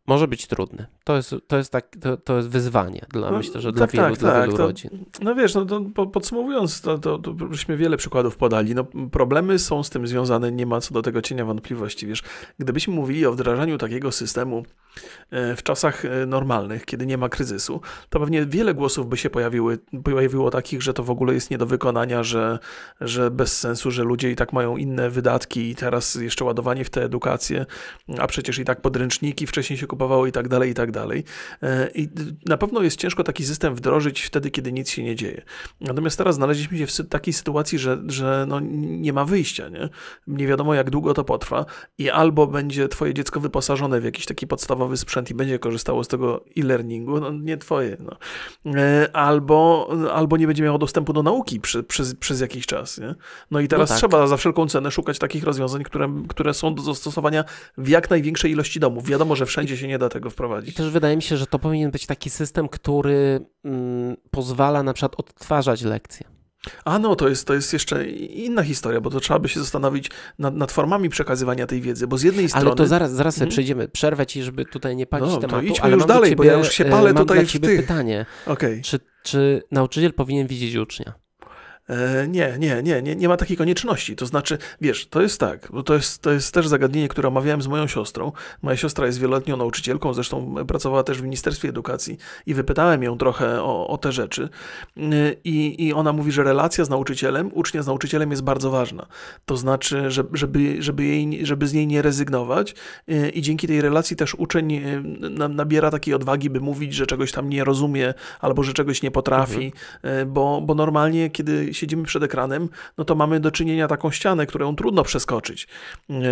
może być trudny to jest, to jest, tak, to, to jest wyzwanie dla, no, myślę, że tak, wielu, tak, dla tak, wielu rodzin. no wiesz, no to podsumowując, to, to, to byśmy wiele przykładów podali. No, problemy są z tym związane, nie ma co do tego cienia wątpliwości. Wiesz, gdybyśmy mówili o wdrażaniu takiego systemu e, w czasach e, normalnych, kiedy nie ma kryzysu, to pewnie wiele głosów by się pojawiły, pojawiło takich, że to w ogóle jest nie do wykonania, że, że bez sensu, że ludzie i tak mają inne wydatki i teraz jeszcze ładowanie w tę edukację, a przecież i tak podręczniki wcześniej się kupowały i tak dalej, i tak dalej dalej. E, I na pewno jest ciężko taki system wdrożyć wtedy, kiedy nic się nie dzieje. Natomiast teraz znaleźliśmy się w takiej sytuacji, że, że no nie ma wyjścia, nie? nie wiadomo jak długo to potrwa i albo będzie twoje dziecko wyposażone w jakiś taki podstawowy sprzęt i będzie korzystało z tego e-learningu, no nie twoje, no. E, albo, albo nie będzie miało dostępu do nauki przy, przez, przez jakiś czas. Nie? No i no teraz no tak. trzeba za wszelką cenę szukać takich rozwiązań, które, które są do zastosowania w jak największej ilości domów. Wiadomo, że wszędzie się nie da tego wprowadzić. I też też wydaje mi się, że to powinien być taki system, który mm, pozwala na przykład odtwarzać lekcje. A no, to jest, to jest jeszcze inna historia, bo to trzeba by się zastanowić nad, nad formami przekazywania tej wiedzy, bo z jednej strony... Ale to zaraz, zaraz mhm. przejdziemy, przerwę ci, żeby tutaj nie palić no, tematu, to idźmy ale już dalej, ciebie, bo ja już się e, palę mam tutaj dla ciebie pytanie, okay. czy, czy nauczyciel powinien widzieć ucznia? Nie, nie, nie, nie, nie ma takiej konieczności. To znaczy, wiesz, to jest tak, bo to jest, to jest też zagadnienie, które omawiałem z moją siostrą. Moja siostra jest wieloletnią nauczycielką, zresztą pracowała też w Ministerstwie Edukacji i wypytałem ją trochę o, o te rzeczy. I, I ona mówi, że relacja z nauczycielem, ucznia z nauczycielem jest bardzo ważna. To znaczy, żeby, żeby, jej, żeby z niej nie rezygnować i dzięki tej relacji też uczeń nabiera takiej odwagi, by mówić, że czegoś tam nie rozumie albo że czegoś nie potrafi, mhm. bo, bo normalnie, kiedy siedzimy przed ekranem, no to mamy do czynienia taką ścianę, którą trudno przeskoczyć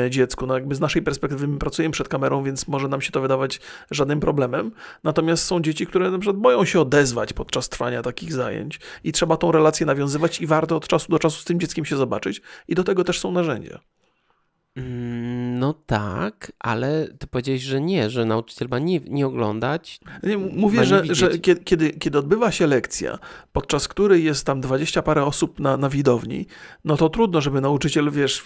e, dziecku. No jakby z naszej perspektywy my pracujemy przed kamerą, więc może nam się to wydawać żadnym problemem. Natomiast są dzieci, które na przykład boją się odezwać podczas trwania takich zajęć i trzeba tą relację nawiązywać i warto od czasu do czasu z tym dzieckiem się zobaczyć i do tego też są narzędzia. Mm, no tak, ale ty powiedziałeś, że nie, że nauczyciel ma nie, nie oglądać. Mówię, nie że, że kiedy, kiedy odbywa się lekcja, podczas której jest tam dwadzieścia parę osób na, na widowni, no to trudno, żeby nauczyciel, wiesz,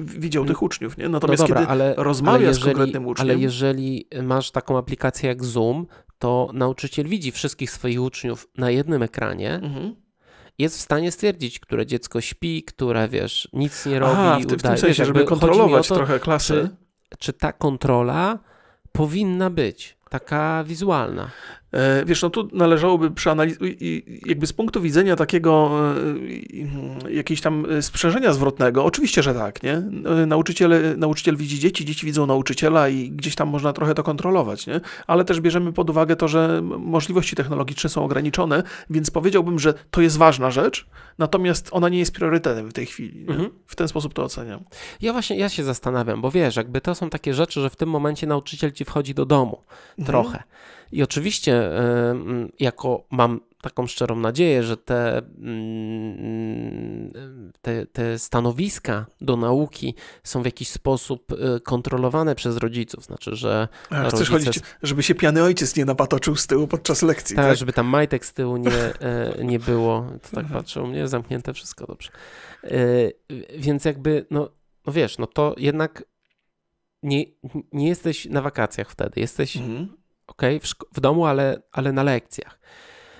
widział mm. tych uczniów, nie? No Natomiast no dobra, kiedy ale, rozmawia ale jeżeli, z konkretnym uczniem... Ale jeżeli masz taką aplikację jak Zoom, to nauczyciel widzi wszystkich swoich uczniów na jednym ekranie, mhm jest w stanie stwierdzić, które dziecko śpi, które wiesz, nic nie robi. A, w, tym, w tym sensie, wiesz, żeby kontrolować to, trochę klasy. Czy, czy ta kontrola powinna być? taka wizualna. E, wiesz, no tu należałoby przeanalizować, jakby z punktu widzenia takiego e, jakiejś tam e, sprzężenia zwrotnego, oczywiście, że tak, nie? Nauczyciel, nauczyciel widzi dzieci, dzieci widzą nauczyciela i gdzieś tam można trochę to kontrolować, nie? Ale też bierzemy pod uwagę to, że możliwości technologiczne są ograniczone, więc powiedziałbym, że to jest ważna rzecz, natomiast ona nie jest priorytetem w tej chwili. Mhm. W ten sposób to oceniam. Ja właśnie, ja się zastanawiam, bo wiesz, jakby to są takie rzeczy, że w tym momencie nauczyciel ci wchodzi do domu. Mhm. trochę. I oczywiście, jako mam taką szczerą nadzieję, że te, mm, te, te, stanowiska do nauki są w jakiś sposób e, kontrolowane przez rodziców. Znaczy, że. A, rodzice... chodzić, żeby się piany ojciec nie napatoczył z tyłu podczas lekcji. Tak, tak? żeby tam majtek z tyłu nie, e, nie było. To tak mhm. patrzę u mnie, zamknięte wszystko dobrze. E, więc jakby, no, no wiesz, no to jednak nie, nie jesteś na wakacjach wtedy, jesteś mhm. Okay, w, w, domu, ale, ale na lekcjach.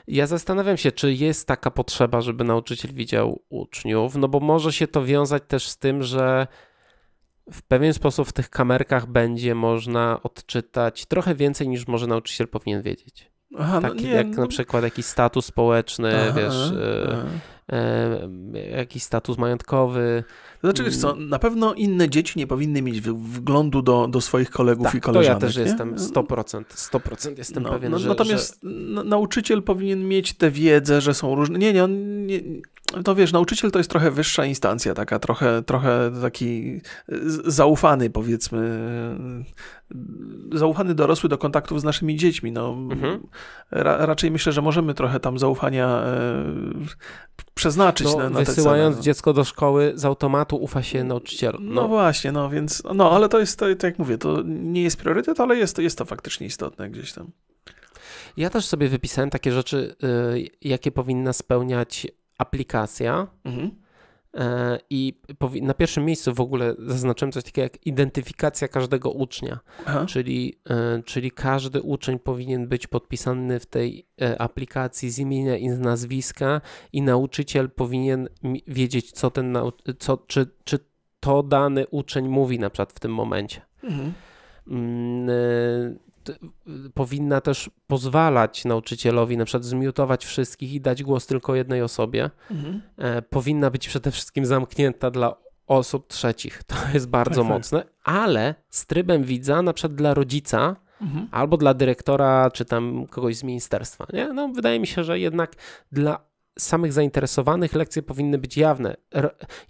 Ja zastanawiam się, czy jest taka potrzeba, żeby nauczyciel widział uczniów, no bo może się to wiązać też z tym, że w pewien sposób w tych kamerkach będzie można odczytać trochę więcej niż może nauczyciel powinien wiedzieć. Aha, no Taki no nie, jak no... na przykład jakiś status społeczny, aha, wiesz, y, aha. E, jakiś status majątkowy. To znaczy, wiesz co, na pewno inne dzieci nie powinny mieć wglądu do, do swoich kolegów tak, i koleżanek. To ja też nie? jestem 100%, no. 100% jestem no, pewien, no, że, Natomiast że... nauczyciel powinien mieć tę wiedzę, że są różne... Nie, nie, on nie, to wiesz, nauczyciel to jest trochę wyższa instancja, taka trochę, trochę taki zaufany, powiedzmy, zaufany dorosły do kontaktów z naszymi dziećmi. No, mhm. ra, raczej myślę, że możemy trochę tam zaufania e, przeznaczyć no, na, na Wysyłając no. dziecko do szkoły z automatu ufa się nauczycielu. No. no. właśnie, no więc, no ale to jest, to, to jak mówię, to nie jest priorytet, ale jest, jest to faktycznie istotne gdzieś tam. Ja też sobie wypisałem takie rzeczy, y, jakie powinna spełniać aplikacja. Mhm E, I na pierwszym miejscu w ogóle zaznaczyłem coś takiego jak identyfikacja każdego ucznia, czyli, e, czyli każdy uczeń powinien być podpisany w tej e, aplikacji z imienia i z nazwiska i nauczyciel powinien wiedzieć, co ten, co, czy, czy to dany uczeń mówi na przykład w tym momencie. Mhm. Mm, powinna też pozwalać nauczycielowi na przykład zmiutować wszystkich i dać głos tylko jednej osobie. Mhm. E, powinna być przede wszystkim zamknięta dla osób trzecich. To jest bardzo tak, tak. mocne, tak. ale z trybem widza, na przykład dla rodzica, Mhm. albo dla dyrektora, czy tam kogoś z ministerstwa. Nie? No, wydaje mi się, że jednak dla samych zainteresowanych lekcje powinny być jawne.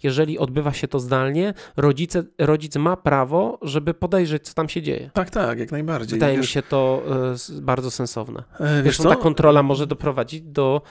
jeżeli odbywa się to zdalnie, rodzice, rodzic ma prawo, żeby podejrzeć, co tam się dzieje. Tak, tak, jak najbardziej. Wydaje wiesz, mi się to e, bardzo sensowne. E, wiesz, Zresztą ta kontrola może doprowadzić do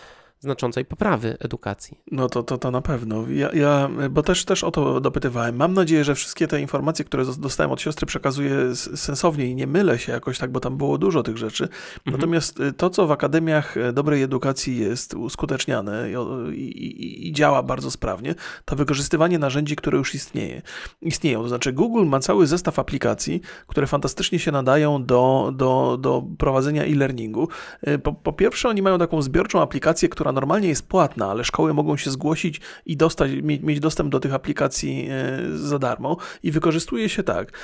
znaczącej poprawy edukacji. No to, to, to na pewno. Ja, ja, bo też, też o to dopytywałem. Mam nadzieję, że wszystkie te informacje, które dostałem od siostry, przekazuję sensownie i nie mylę się jakoś tak, bo tam było dużo tych rzeczy. Mhm. Natomiast y, to, co w akademiach y, dobrej edukacji jest uskuteczniane i, i, i, działa bardzo sprawnie, to wykorzystywanie narzędzi, które już istnieje, istnieją. To znaczy Google ma cały zestaw aplikacji, które fantastycznie się nadają do, do, do prowadzenia e-learningu. Y, po, po pierwsze, oni mają taką zbiorczą aplikację, która normalnie jest płatna, ale szkoły mogą się zgłosić i dostać, mieć dostęp do tych aplikacji e, za darmo i wykorzystuje się tak,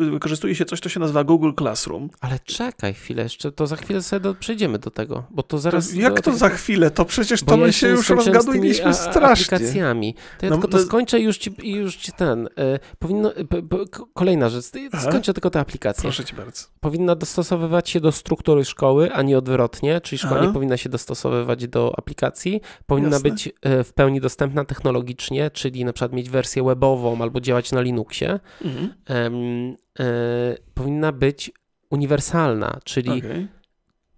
wykorzystuje się coś, co się nazywa Google Classroom. Ale czekaj chwilę jeszcze, to za chwilę sobie do, przejdziemy do tego, bo to zaraz... To jak to za chwilę? To przecież to ja my się już rozgadujliśmy a, strasznie. aplikacjami. To ja no, tylko to no- skończę już ci, już ci ten... Y, powinno, p, p, kolejna rzecz, skończę tylko te aplikacje. Proszę ci bardzo. Powinna dostosowywać się do struktury szkoły, a nie odwrotnie, czyli szkoła Aha. nie powinna się dostosowywać do do aplikacji, powinna Jasne. być e, w pełni dostępna technologicznie, czyli na przykład mieć wersję webową albo działać na Linuxie. Mhm. e, powinna być uniwersalna, czyli okay.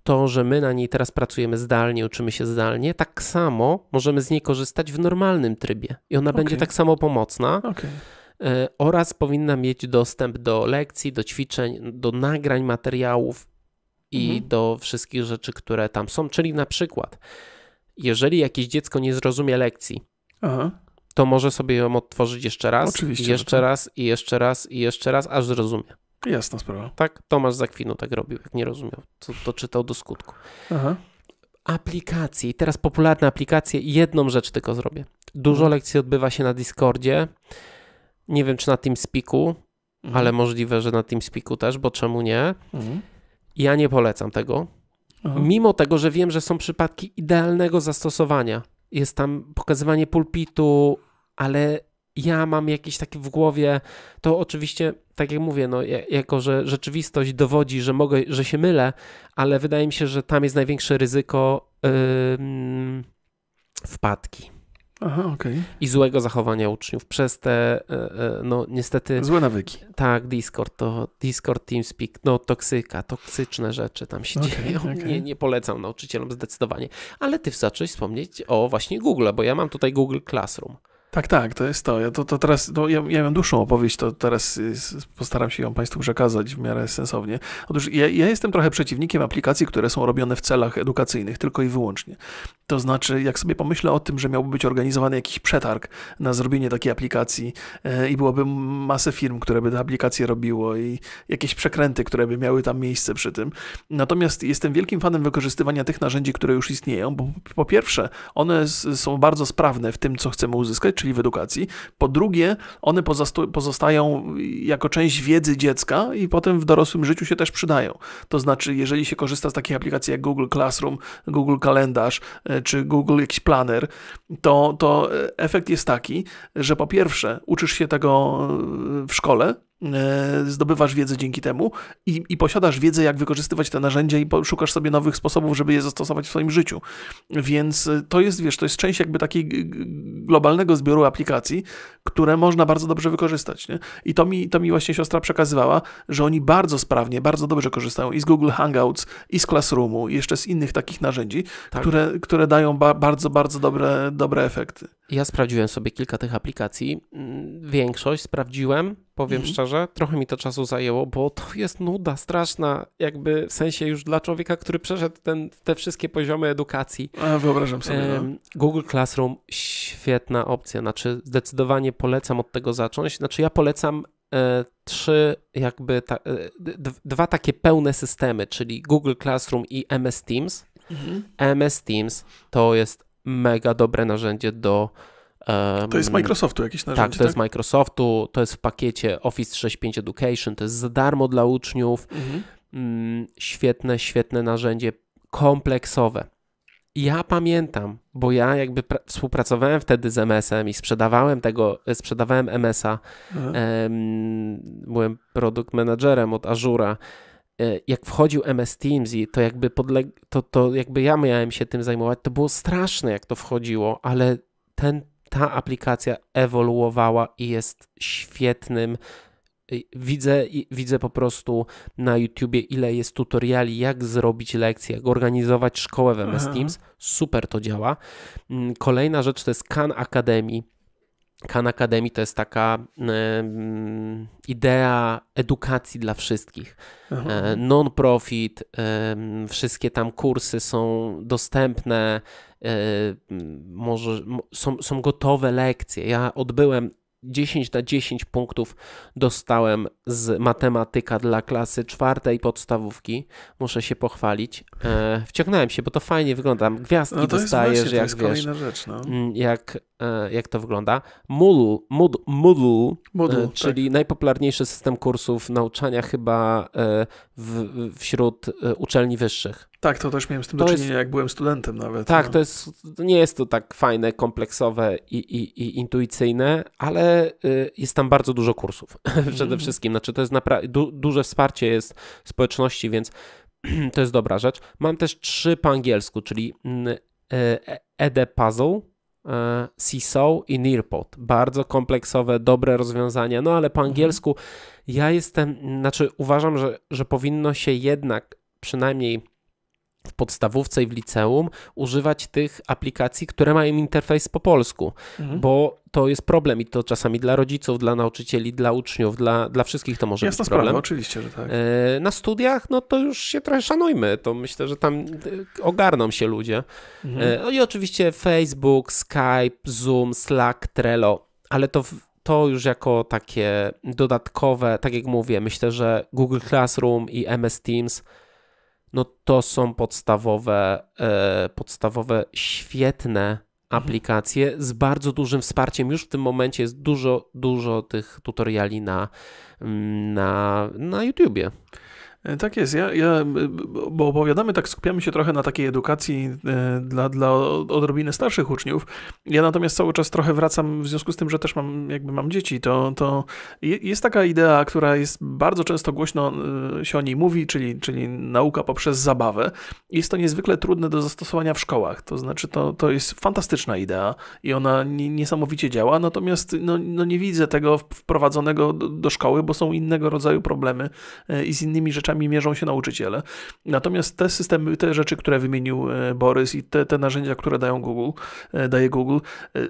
to, że my na niej teraz pracujemy zdalnie, uczymy się zdalnie, tak samo możemy z niej korzystać w normalnym trybie i ona okay. będzie tak samo pomocna. Okay e, oraz powinna mieć dostęp do lekcji, do ćwiczeń, do nagrań materiałów i mhm. do wszystkich rzeczy, które tam są. Czyli na przykład, jeżeli jakieś dziecko nie zrozumie lekcji, Aha. to może sobie ją odtworzyć jeszcze raz, Oczywiście, jeszcze tak. raz, i jeszcze raz, i jeszcze raz, aż zrozumie. Jasna sprawa. Tak, Tomasz Zakwinu tak robił, jak nie rozumiał, to, to czytał do skutku. Aha. Aplikacje, i teraz popularne aplikacje, jedną rzecz tylko zrobię. Dużo mhm. lekcji odbywa się na Discordzie, nie wiem czy na TeamSpeaku, mhm. ale możliwe, że na TeamSpeaku też, bo czemu nie? Mhm. Ja nie polecam tego. Aha. Mimo tego, że wiem, że są przypadki idealnego zastosowania. Jest tam pokazywanie pulpitu, ale ja mam jakiś taki w głowie, to oczywiście, tak jak mówię, no, jako że rzeczywistość dowodzi, że mogę, że się mylę, ale wydaje mi się, że tam jest największe ryzyko yy, wpadki. Aha, okay. I złego zachowania uczniów przez te, e, e, no niestety. Złe nawyki. Tak, Discord, to Discord, TeamSpeak, no toksyka, toksyczne rzeczy tam się okay, dzieją. Okay. Nie, nie polecam nauczycielom zdecydowanie. Ale ty zacząłeś wspomnieć o właśnie Google, bo ja mam tutaj Google Classroom. Tak, tak, to jest to. Ja, to, to teraz, no, ja, ja mam dłuższą opowieść, to teraz y, postaram się ją Państwu przekazać w miarę sensownie. Otóż ja, ja, jestem trochę przeciwnikiem aplikacji, które są robione w celach edukacyjnych, tylko i wyłącznie. To znaczy, jak sobie pomyślę o tym, że miałby być organizowany jakiś przetarg na zrobienie takiej aplikacji e, i byłoby masę firm, które by te aplikacje robiło i jakieś przekręty, które by miały tam miejsce przy tym. Natomiast jestem wielkim fanem wykorzystywania tych narzędzi, które już istnieją, bo po pierwsze, one są bardzo sprawne w tym, co chcemy uzyskać, czyli w edukacji. Po drugie, one pozostają jako część wiedzy dziecka i potem w dorosłym życiu się też przydają. To znaczy, jeżeli się korzysta z takich aplikacji jak Google Classroom, Google Kalendarz e, czy Google jakiś planer, to, to efekt jest taki, że po pierwsze uczysz się tego w szkole, E, zdobywasz wiedzę dzięki temu i, i, posiadasz wiedzę, jak wykorzystywać te narzędzia i szukasz sobie nowych sposobów, żeby je zastosować w swoim życiu. Więc e, to jest, wiesz, to jest część jakby takiego globalnego zbioru aplikacji, które można bardzo dobrze wykorzystać. Nie? I to mi, to mi właśnie siostra przekazywała, że oni bardzo sprawnie, bardzo dobrze korzystają i z Google Hangouts, i z Classroomu, i jeszcze z innych takich narzędzi, tak. które, które dają ba bardzo, bardzo dobre, dobre efekty. Ja sprawdziłem sobie kilka tych aplikacji. Mm, większość sprawdziłem powiem mhm. szczerze. Trochę mi to czasu zajęło, bo to jest nuda straszna, jakby w sensie już dla człowieka, który przeszedł ten, te wszystkie poziomy edukacji. A, wyobrażam sobie. No. Google Classroom, świetna opcja, znaczy zdecydowanie polecam od tego zacząć. Znaczy ja polecam e, trzy jakby, ta, e, dwa takie pełne systemy, czyli Google Classroom i MS Teams. Mhm. MS Teams to jest mega dobre narzędzie do to jest Microsoftu jakieś narzędzie, tak? to tak? jest Microsoftu, to jest w pakiecie Office 365 Education, to jest za darmo dla uczniów. Mhm. Mm, świetne, świetne narzędzie, kompleksowe. Ja pamiętam, bo ja jakby współpracowałem wtedy z MS-em i sprzedawałem tego, e, sprzedawałem MS-a. Mhm. Byłem produkt managerem od Azura e, jak wchodził MS Teams i to jakby podleg- to, to jakby ja miałem się tym zajmować, to było straszne, jak to wchodziło, ale ten ta aplikacja ewoluowała i jest świetnym. Widzę, widzę po prostu na YouTubie, ile jest tutoriali, jak zrobić lekcje, jak organizować szkołę w MS Aha. Teams. Super to działa. Mm, kolejna rzecz to jest Khan Academy Khan Academy to jest taka idea edukacji dla wszystkich. E, Non-profit, wszystkie tam kursy są dostępne, e, może, są, są gotowe lekcje. Ja odbyłem 10 na 10 punktów dostałem z matematyka dla klasy czwartej podstawówki. Muszę się pochwalić. E, wciągnąłem się, bo to fajnie wygląda. Gwiazdki no dostajesz, właśnie, jak wiesz, rzecz, no. jak E, jak to wygląda. Moodle, Moodle, e, Moodle, Moodle tak. czyli tak. najpopularniejszy system kursów nauczania chyba e, w, wśród uczelni wyższych. Tak, to też miałem z tym to do czynienia, jest, jak byłem studentem nawet. Tak, no. to jest, nie jest to tak fajne, kompleksowe i, i, i intuicyjne, ale jest tam bardzo dużo kursów przede mhm. wszystkim. Znaczy to jest naprawdę, du, duże wsparcie jest społeczności, więc to jest dobra rzecz. Mam też trzy po angielsku, czyli mm, ED Puzzle, CISO e, i Nearpod. Bardzo kompleksowe, dobre rozwiązania, no ale po mhm. angielsku ja jestem, znaczy uważam, że, że powinno się jednak przynajmniej w podstawówce i w liceum używać tych aplikacji, które mają interfejs po polsku, mhm. bo to jest problem i to czasami dla rodziców, dla nauczycieli, dla uczniów, dla, dla wszystkich to może Jasna być problem. Sprawa, oczywiście, że tak. E, na studiach, no to już się trochę szanujmy, to myślę, że tam e, ogarną się ludzie. Mhm. E, no i oczywiście Facebook, Skype, Zoom, Slack, Trello, ale to to już jako takie dodatkowe, tak jak mówię, myślę, że Google Classroom i MS Teams no to są podstawowe, e, podstawowe świetne mhm. aplikacje z bardzo dużym wsparciem. Już w tym momencie jest dużo, dużo tych tutoriali na, mm, na, na YouTubie. E, tak jest, ja, ja, bo opowiadamy tak, skupiamy się trochę na takiej edukacji e, dla, dla odrobiny starszych uczniów. Ja natomiast cały czas trochę wracam, w związku z tym, że też mam, jakby mam dzieci, to, to jest taka idea, która jest bardzo często głośno e, się o niej mówi, czyli, czyli nauka poprzez zabawę. Jest to niezwykle trudne do zastosowania w szkołach, to znaczy to, to jest fantastyczna idea i ona niesamowicie działa, natomiast no, no nie widzę tego wprowadzonego do, do szkoły, bo są innego rodzaju problemy i z innymi rzeczami rzeczami mierzą się nauczyciele. Natomiast te systemy, te rzeczy, które wymienił e, Borys i te, te narzędzia, które dają Google, e, daje Google, e,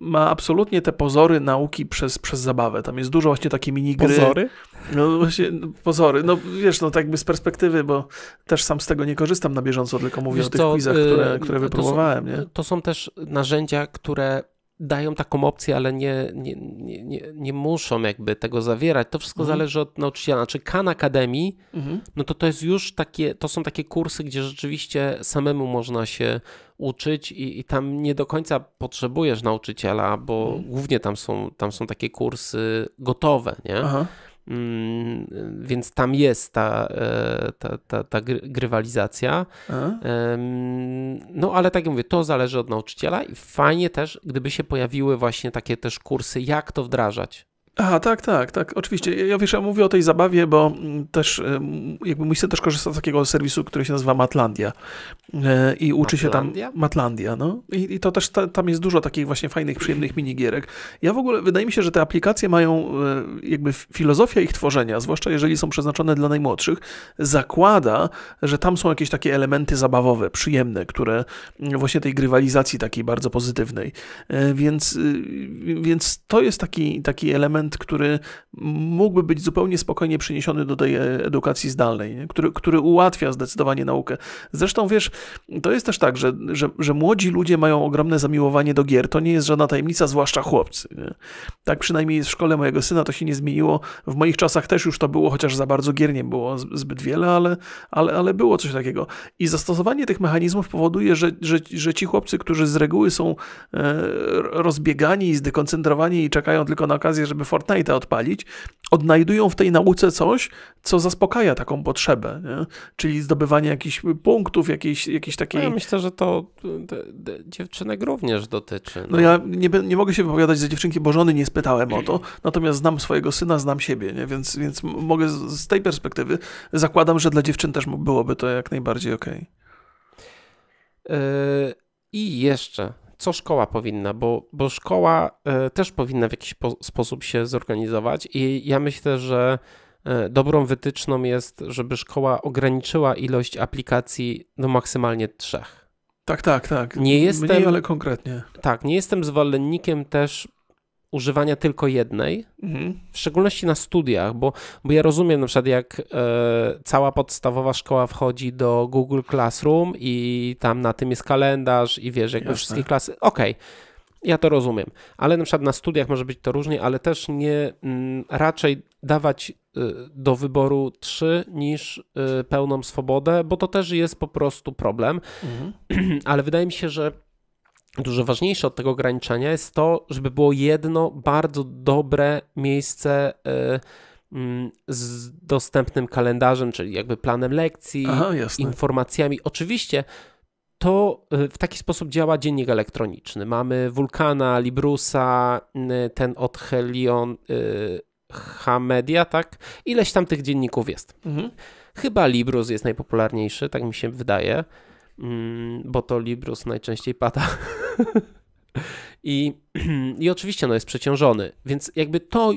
ma absolutnie te pozory nauki przez, przez zabawę. Tam jest dużo właśnie takie minigry. Pozory? No właśnie, no, pozory. No wiesz, no tak jakby z perspektywy, bo też sam z tego nie korzystam na bieżąco, tylko mówię wiesz o tych co, quizach, y, które, które wypróbowałem. To są, nie? to są też narzędzia, które dają taką opcję, ale nie, nie, nie, nie, muszą jakby tego zawierać. To wszystko mhm. zależy od nauczyciela. Znaczy Khan Academy, mhm. no to to jest już takie, to są takie kursy, gdzie rzeczywiście samemu można się uczyć i, i tam nie do końca potrzebujesz nauczyciela, bo mhm. głównie tam są, tam są takie kursy gotowe, nie? Aha. Mm, więc tam jest ta, e, ta, ta, ta grywalizacja. No ale tak jak mówię, to zależy od nauczyciela i fajnie też, gdyby się pojawiły właśnie takie też kursy, jak to wdrażać. Aha, tak, tak, tak, oczywiście. Ja wiesz, ja mówię o tej zabawie, bo mm, też e, jakby mój syn też korzysta z takiego serwisu, który się nazywa Matlandia e, i uczy Matlandia? się tam Matlandia, no. I, i to też ta, tam jest dużo takich właśnie fajnych, przyjemnych minigierek. Ja w ogóle, wydaje mi się, że te aplikacje mają e, jakby filozofia ich tworzenia, zwłaszcza jeżeli są przeznaczone dla najmłodszych, zakłada, że tam są jakieś takie elementy zabawowe, przyjemne, które mm, właśnie tej grywalizacji takiej bardzo pozytywnej. Więc, y, więc to jest taki, taki element element, który mógłby być zupełnie spokojnie przeniesiony do tej edukacji zdalnej, Który, który ułatwia zdecydowanie naukę. Zresztą wiesz, to jest też tak, że, że, że młodzi ludzie mają ogromne zamiłowanie do gier. To nie jest żadna tajemnica, zwłaszcza chłopcy. Nie? Tak przynajmniej jest w szkole mojego syna, to się nie zmieniło. W moich czasach też już to było, chociaż za bardzo gier nie było zbyt wiele, ale, ale, ale było coś takiego. I zastosowanie tych mechanizmów powoduje, że, że, że ci chłopcy, którzy z reguły są e, rozbiegani i zdekoncentrowani i czekają tylko na okazję, żeby Fortnite odpalić, odnajdują w tej nauce coś, co zaspokaja taką potrzebę, nie? czyli zdobywanie jakichś punktów, jakiejś, jakiejś takiej... No ja myślę, że to dziewczynek również dotyczy. No, no ja nie, nie, mogę się wypowiadać za dziewczynki, bo żony nie spytałem o to, natomiast znam swojego syna, znam siebie, nie? Więc, więc mogę z, z tej perspektywy, zakładam, że dla dziewczyn też byłoby to jak najbardziej okej. Okay. Yy, I jeszcze co szkoła powinna, bo, bo szkoła e, też powinna w jakiś sposób się zorganizować i ja myślę, że e, dobrą wytyczną jest, żeby szkoła ograniczyła ilość aplikacji do maksymalnie trzech. Tak, tak, tak. Nie jestem, Mniej, ale konkretnie. Tak, nie jestem zwolennikiem też używania tylko jednej, mhm. w szczególności na studiach, bo, bo ja rozumiem na przykład jak e, cała podstawowa szkoła wchodzi do Google Classroom i tam na tym jest kalendarz i wiesz, jakby Jasne. wszystkie klasy, okej, okay, ja to rozumiem, ale na przykład na studiach może być to różnie, ale też nie m, mm, raczej dawać y, do wyboru trzy niż y, pełną swobodę, bo to też jest po prostu problem, mhm. ale wydaje mi się, że dużo ważniejsze od tego ograniczenia jest to, żeby było jedno bardzo dobre miejsce e, mm, z dostępnym kalendarzem, czyli jakby planem lekcji, Aha, informacjami. Oczywiście to e, w taki sposób działa dziennik elektroniczny. Mamy Wulkana, Librusa, ten od Helion, y, Hamedia, tak? Ileś tam tych dzienników jest. Mhm. Chyba Librus jest najpopularniejszy, tak mi się wydaje, mm, bo to Librus najczęściej pada. I, I oczywiście no, jest przeciążony, więc jakby to,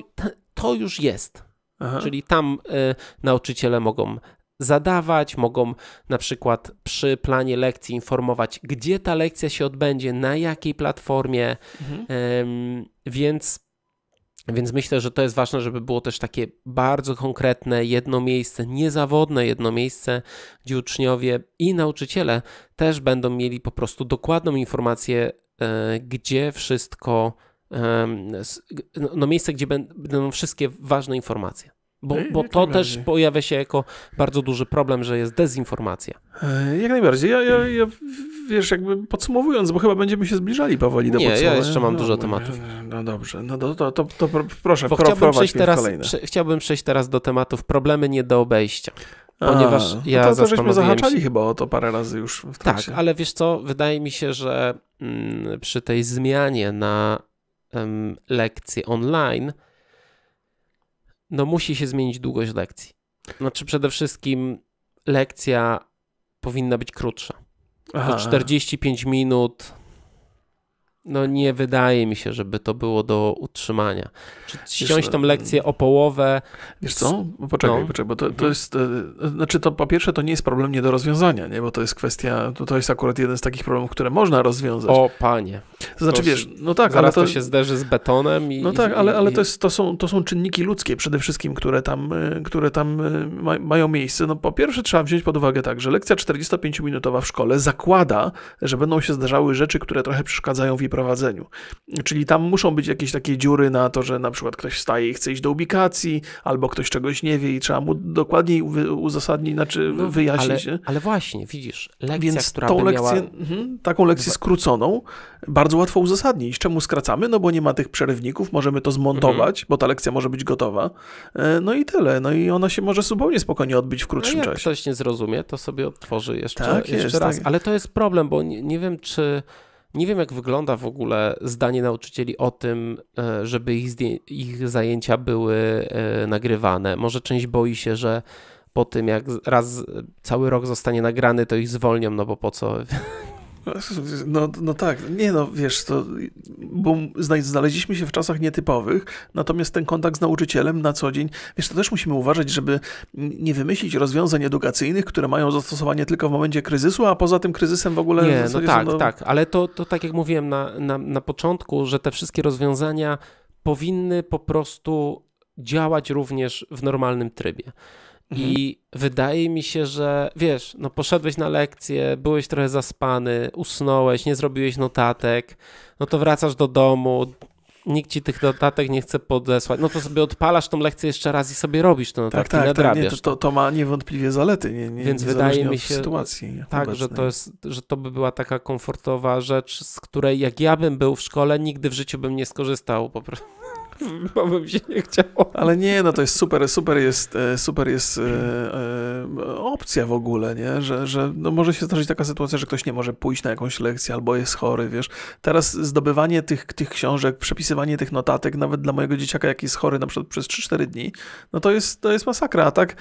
to już jest. Aha. Czyli tam y, nauczyciele mogą zadawać, mogą na przykład przy planie lekcji informować, gdzie ta lekcja się odbędzie, na jakiej platformie. Mhm. Y, więc więc myślę, że to jest ważne, żeby było też takie bardzo konkretne jedno miejsce, niezawodne jedno miejsce, gdzie uczniowie i nauczyciele też będą mieli po prostu dokładną informację, e, gdzie wszystko, no, no miejsce, gdzie będą wszystkie ważne informacje. Bo, bo to też pojawia się jako bardzo duży problem, że jest dezinformacja. Jak najbardziej. Ja, ja, ja wiesz, jakby podsumowując, bo chyba będziemy się zbliżali powoli do Nie, podsumowania. ja jeszcze mam no, dużo tematów. No, no dobrze, no to, to, to, to proszę, bo chciałbym przejść, teraz, prze, chciałbym przejść teraz do tematów problemy nie do obejścia. Ponieważ A, no ja no to, to żeśmy zahaczali się... chyba o to parę razy już w trakcie. Tak, ale wiesz co, wydaje mi się, że mm, przy tej zmianie na mm, lekcje online – no musi się zmienić długość lekcji. Znaczy przede wszystkim lekcja powinna być krótsza. Aha. 45 minut no nie wydaje mi się, żeby to było do utrzymania. Czy ściąć tą lekcję mm. o połowę. Wiesz co? Poczekaj, no. poczekaj bo to, to jest, e, znaczy to po pierwsze to nie jest problem nie do rozwiązania, nie? bo to jest kwestia, to, to jest akurat jeden z takich problemów, które można rozwiązać. O panie. To znaczy wiesz, no tak, ale to, to się zderzy z betonem i... No tak, ale, ale to, jest, to, są, to są czynniki ludzkie przede wszystkim, które tam, e, które tam e, ma, mają miejsce. No po pierwsze trzeba wziąć pod uwagę tak, że lekcja 45-minutowa w szkole zakłada, że będą się zdarzały rzeczy, które trochę przeszkadzają w jej prowadzeniu. Czyli tam muszą być jakieś takie dziury na to, że na przykład ktoś wstaje i chce iść do ubikacji, albo ktoś czegoś nie wie i trzeba mu dokładniej uzasadnić, znaczy no, wyjaśnić. Ale, ale, właśnie, widzisz, lekcja, Więc która tą lekcję, miała... mhm, taką lekcję skróconą bardzo łatwo uzasadnić. Czemu skracamy? No bo nie ma tych przerwników, możemy to zmontować, mhm. bo ta lekcja może być gotowa. E, no i tyle. No i ona się może zupełnie spokojnie odbyć w no krótszym no, jak czasie. Jak ktoś nie zrozumie, to sobie otworzy jeszcze, tak jeszcze jest, raz. Tak. Ale to jest problem, bo nie, nie wiem, czy nie wiem, jak wygląda w ogóle zdanie nauczycieli o tym, e, żeby ich, ich zajęcia były e, nagrywane. Może część boi się, że po tym, jak raz cały rok zostanie nagrany, to ich zwolnią, no bo po co No, no tak, nie no, wiesz, to, bo znaleźliśmy się w czasach nietypowych, natomiast ten kontakt z nauczycielem na co dzień, wiesz, to też musimy uważać, żeby nie wymyślić rozwiązań edukacyjnych, które mają zastosowanie tylko w momencie kryzysu, a poza tym kryzysem w ogóle... Nie, no tak, do... tak, ale to, to tak jak mówiłem na, na, na początku, że te wszystkie rozwiązania powinny po prostu działać również w normalnym trybie. Mhm. I wydaje mi się, że wiesz, no poszedłeś na lekcję, byłeś trochę zaspany, usnąłeś, nie zrobiłeś notatek, no to wracasz do domu, nikt ci tych notatek nie chce podesłać, no to sobie odpalasz tą lekcję jeszcze raz i sobie robisz te notatki, tak, tak, Tak, nie, to, to, ma niewątpliwie zalety, nie, nie, Więc wydaje mi się, sytuacji tak, że to, jest, że to by była taka komfortowa rzecz, z której jak ja bym był w szkole, nigdy w życiu bym nie skorzystał po prostu. bo bym się nie chciało. Ale nie, no to jest super, super jest, e, super jest e, e, opcja w ogóle, nie? Że, że no może się zdarzyć taka sytuacja, że ktoś nie może pójść na jakąś lekcję albo jest chory, wiesz. Teraz zdobywanie tych, tych książek, przepisywanie tych notatek, nawet dla mojego dzieciaka, jaki jest chory na przykład przez 3-4 dni, no to jest, to jest masakra, a tak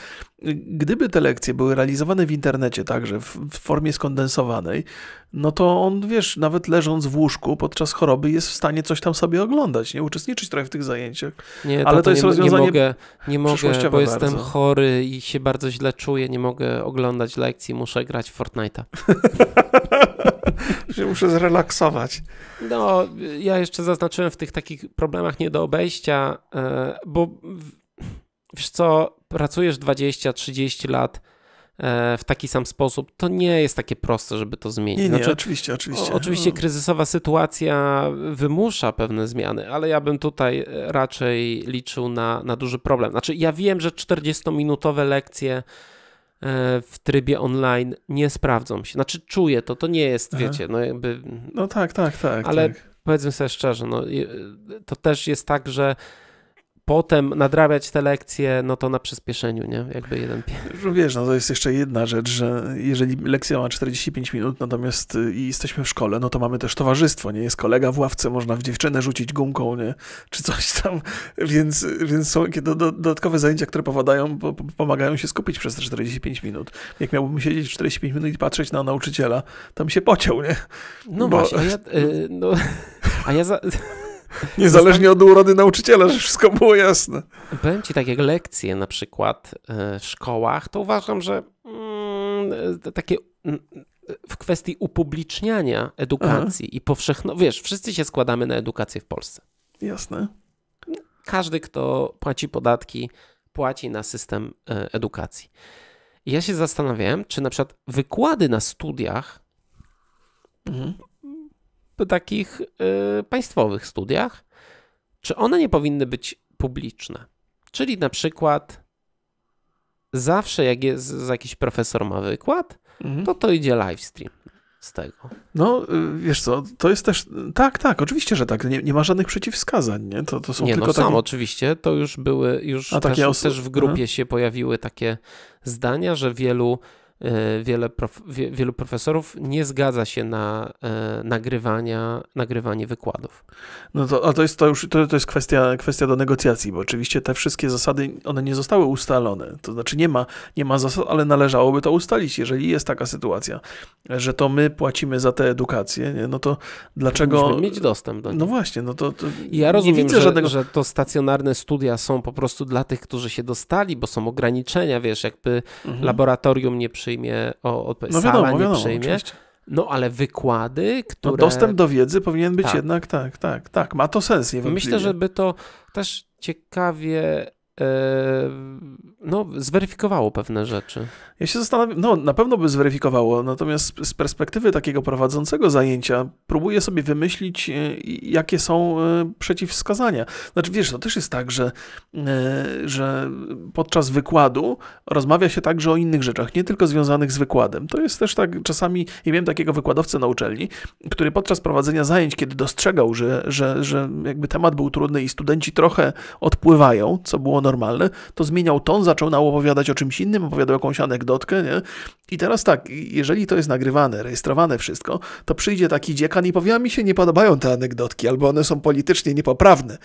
Gdyby te lekcje były realizowane w internecie także, w, w formie skondensowanej, no to on, wiesz, nawet leżąc w łóżku podczas choroby jest w stanie coś tam sobie oglądać, nie? Uczestniczyć trochę w tych zajęciach. Nie, Ale to, to jest nie, rozwiązanie Nie mogę, nie mogę bo bardzo. jestem chory i się bardzo źle czuję, nie mogę oglądać lekcji, muszę grać w Fortnite'a. się muszę zrelaksować. No, ja jeszcze zaznaczyłem w tych takich problemach nie do obejścia, e, bo wiesz co, pracujesz 20-30 lat e, w taki sam sposób, to nie jest takie proste, żeby to zmienić. Nie, nie, znaczy, oczywiście, oczywiście. O, oczywiście mm. kryzysowa sytuacja wymusza pewne zmiany, ale ja bym tutaj e, raczej liczył na, na duży problem. Znaczy, ja wiem, że 40-minutowe lekcje e, w trybie online nie sprawdzą się. Znaczy, czuję to, to nie jest, Aha. wiecie, no jakby... No tak, tak, tak. Ale tak. powiedzmy sobie szczerze, no, to też jest tak, że potem nadrabiać te lekcje, no to na przyspieszeniu, nie? Jakby jeden pięć. Wiesz, no to jest jeszcze jedna rzecz, że jeżeli lekcja ma 45 minut, natomiast y, i jesteśmy w szkole, no to mamy też towarzystwo, nie? Jest kolega w ławce, można w dziewczynę rzucić gumką, nie? Czy coś tam, więc, więc są do, do, dodatkowe zajęcia, które powadają, po, pomagają się skupić przez te 45 minut. Jak miałbym siedzieć 45 minut i patrzeć na nauczyciela, tam się pociął, nie? No Bo... właśnie, a ja, yy, no, a ja za... Niezależnie od urody nauczyciela, że wszystko było jasne. Powiem ci tak, jak lekcje na przykład e, w szkołach, to uważam, że mm, e, takie mm, w kwestii upubliczniania edukacji Aha. i powszechno... Wiesz, wszyscy się składamy na edukację w Polsce. Jasne. Każdy, kto płaci podatki, płaci na system e, edukacji. I ja się zastanawiałem, czy na przykład wykłady na studiach mhm takich y, państwowych studiach, czy one nie powinny być publiczne? Czyli na przykład zawsze jak jest jakiś profesor ma wykład, mhm. to to idzie live stream z tego. No, y, wiesz co, to jest też, tak, tak, oczywiście, że tak, nie, nie ma żadnych przeciwwskazań, nie? To, to są nie, no tylko no, takie... sam oczywiście, to już były, już A, też, takie też w grupie się pojawiły takie zdania, że wielu E, wiele prof, wielu profesorów nie zgadza się na e, nagrywania, nagrywanie wykładów. No to, a to jest to już to, to jest kwestia, kwestia do negocjacji, bo oczywiście te wszystkie zasady, one nie zostały ustalone. To znaczy nie ma, nie ma zasad, ale należałoby to ustalić. Jeżeli jest taka sytuacja, że to my płacimy za tę edukację, nie? no to dlaczego... Musimy mieć dostęp do no niej. No właśnie, no to, to ja rozumiem, nie widzę że, żadnego... że to stacjonarne studia są po prostu dla tych, którzy się dostali, bo są ograniczenia, wiesz, jakby mhm. laboratorium nie przy przyjmie o, odpowiedź, no wiadomo, nie wiadomo, przyjmie. Oczywiście. No ale wykłady, no, które... No, dostęp do wiedzy powinien być tak. jednak, tak, tak, tak, ma to sens. Myślę, że by to też ciekawie Yy, no, zweryfikowało pewne rzeczy. Ja się zastanawiam, no na pewno by zweryfikowało, natomiast z perspektywy takiego prowadzącego zajęcia próbuję sobie wymyślić, e, jakie są e, przeciwwskazania. Znaczy wiesz, to też jest tak, że, e, że podczas wykładu rozmawia się także o innych rzeczach, nie tylko związanych z wykładem. To jest też tak, czasami, ja miałem takiego wykładowcę na uczelni, który podczas prowadzenia zajęć, kiedy dostrzegał, że, że, że jakby temat był trudny i studenci trochę odpływają, co było normalne, to zmieniał ton, zaczynał opowiadać o czymś innym, opowiadał jakąś anegdotkę, nie? I teraz tak, jeżeli to jest nagrywane, rejestrowane wszystko, to przyjdzie taki dziekan i powie, a mi się nie podobają te anegdotki, albo one są politycznie niepoprawne,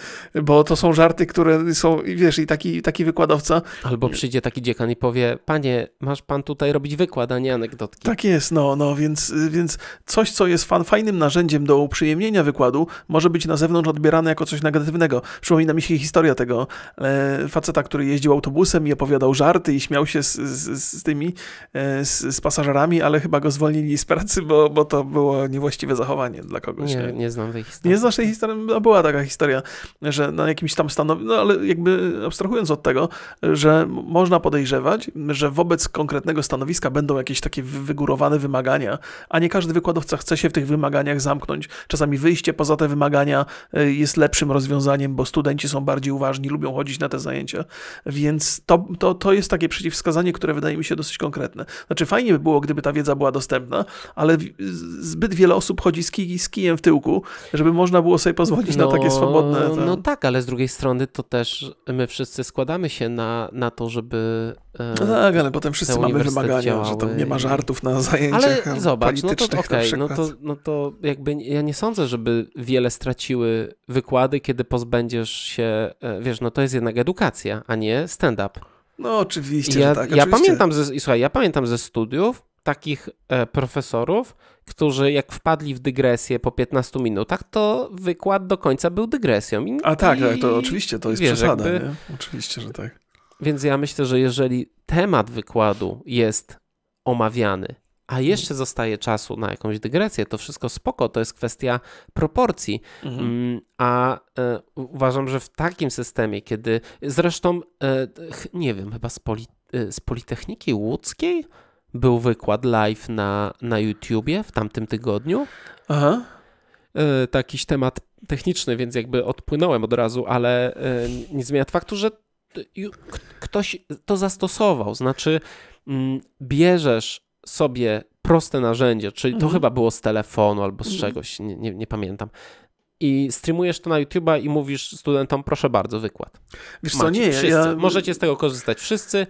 bo to są żarty, które są, wiesz, i taki, taki wykładowca... Albo przyjdzie taki dziekan i powie, panie, masz pan tutaj robić wykład, a nie anegdotki. Tak jest, no, no, więc, więc coś, co jest fan, fajnym narzędziem do uprzyjemnienia wykładu, może być na zewnątrz odbierane jako coś negatywnego. Przypomina mi się historia tego e, faceta, który jeździł autobusem i opowiadał żarty i śmiał się z, z, z tymi, e, z, z, pasażerami, ale chyba go zwolnili z pracy, bo, bo to było niewłaściwe zachowanie dla kogoś. Nie, nie znam tej historii. Nie znasz tej historii? No, była taka historia, że na jakimś tam stanowisku, no ale jakby abstrahując od tego, że można podejrzewać, że wobec konkretnego stanowiska będą jakieś takie wygórowane wymagania, a nie każdy wykładowca chce się w tych wymaganiach zamknąć. Czasami wyjście poza te wymagania e, jest lepszym rozwiązaniem, bo studenci są bardziej uważni, lubią chodzić na te zajęcia więc to, to, to jest takie przeciwwskazanie, które wydaje mi się dosyć konkretne. Znaczy, fajnie by było, gdyby ta wiedza była dostępna, ale zbyt wiele osób chodzi z, kij, z kijem w tyłku, żeby można było sobie pozwolić no, na takie swobodne. No tak, ale z drugiej strony to też my wszyscy składamy się na, na to, żeby. E, no tak, ale potem wszyscy mamy wymagania, że tam nie ma żartów na zajęciach ale zobacz, no to, okay, no, to, no to jakby ja nie sądzę, żeby wiele straciły wykłady, kiedy pozbędziesz się, e, wiesz, no to jest jednak edukacja a nie stand-up. No oczywiście, ja, tak, ja pamiętam ze, słuchaj, ja pamiętam ze studiów takich e, profesorów, którzy jak wpadli w dygresję po 15 minutach, to wykład do końca był dygresją. I, a tak, i, tak, to oczywiście, to jest wiesz, przesada, jakby... nie? Oczywiście, że tak. Więc ja myślę, że jeżeli temat wykładu jest omawiany a jeszcze zostaje czasu na jakąś dygresję, to wszystko spoko, to jest kwestia proporcji. Mhm. Mm, a e, uważam, że w takim systemie, kiedy zresztą, e, nie wiem, chyba z, poli, e, z Politechniki Łódzkiej był wykład live na, na YouTubie w tamtym tygodniu. Aha. E, Takiś temat techniczny, więc jakby odpłynąłem od razu, ale e, nie zmienia faktu, że ktoś to zastosował. Znaczy, m, mm, bierzesz sobie proste narzędzie, czyli to mhm. chyba było z telefonu albo z mhm. czegoś, nie, nie, nie pamiętam i streamujesz to na YouTube'a i mówisz studentom, proszę bardzo, wykład. Wiesz co, nie, wszyscy, ja... Możecie z tego korzystać wszyscy,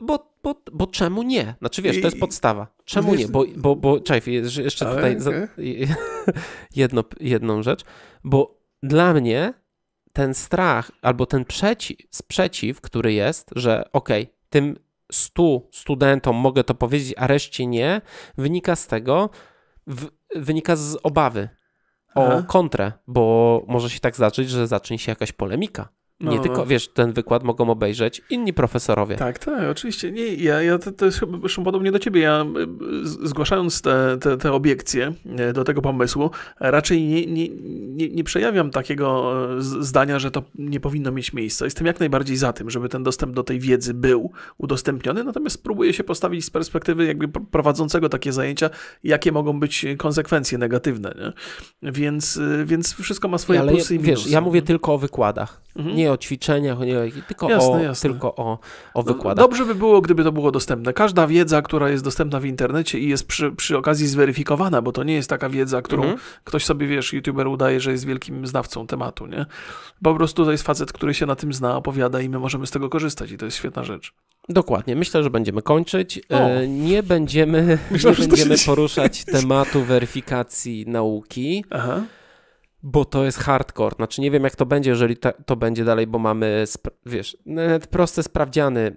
bo, bo, bo czemu nie? Znaczy wiesz, to jest podstawa. Czemu wiesz... nie? Bo, bo, bo czekaj, jeszcze Ale, tutaj okay. za... jedno, jedną rzecz, bo dla mnie ten strach albo ten przeciw, sprzeciw, który jest, że okej, okay, tym Stu studentom mogę to powiedzieć, a reszcie nie, wynika z tego, w, wynika z obawy o Aha. kontrę, bo może się tak zacząć, że zacznie się jakaś polemika. No, nie tylko, wiesz, ten wykład mogą obejrzeć inni profesorowie. Tak, tak, oczywiście. Nie, ja, ja to, to jest zresztą podobnie do ciebie. Ja e, zgłaszając te, te, te obiekcje e, do tego pomysłu, raczej nie, nie, nie, nie, przejawiam takiego e, zdania, że to nie powinno mieć miejsca. Jestem jak najbardziej za tym, żeby ten dostęp do tej wiedzy był udostępniony, natomiast próbuję się postawić z perspektywy jakby prowadzącego takie zajęcia, jakie mogą być konsekwencje negatywne. Nie? Więc, więc wszystko ma swoje Ale plusy i minusy. Wiesz, ja mówię tylko o wykładach, mhm. nie o ćwiczeniach, nie o, tylko, jasne, o, jasne. tylko o, o no, wykładach. Dobrze by było, gdyby to było dostępne. Każda wiedza, która jest dostępna w internecie i jest przy, przy okazji zweryfikowana, bo to nie jest taka wiedza, którą mhm. ktoś sobie, wiesz, youtuber udaje, że jest wielkim znawcą tematu, nie? Po prostu to jest facet, który się na tym zna, opowiada i my możemy z tego korzystać i to jest świetna rzecz. Dokładnie. Myślę, że będziemy kończyć. O. E, nie będziemy, Myślę, nie będziemy poruszać tematu weryfikacji nauki. Aha bo to jest hardcore. Znaczy nie wiem jak to będzie, jeżeli to będzie dalej, bo mamy, wiesz, proste sprawdziany.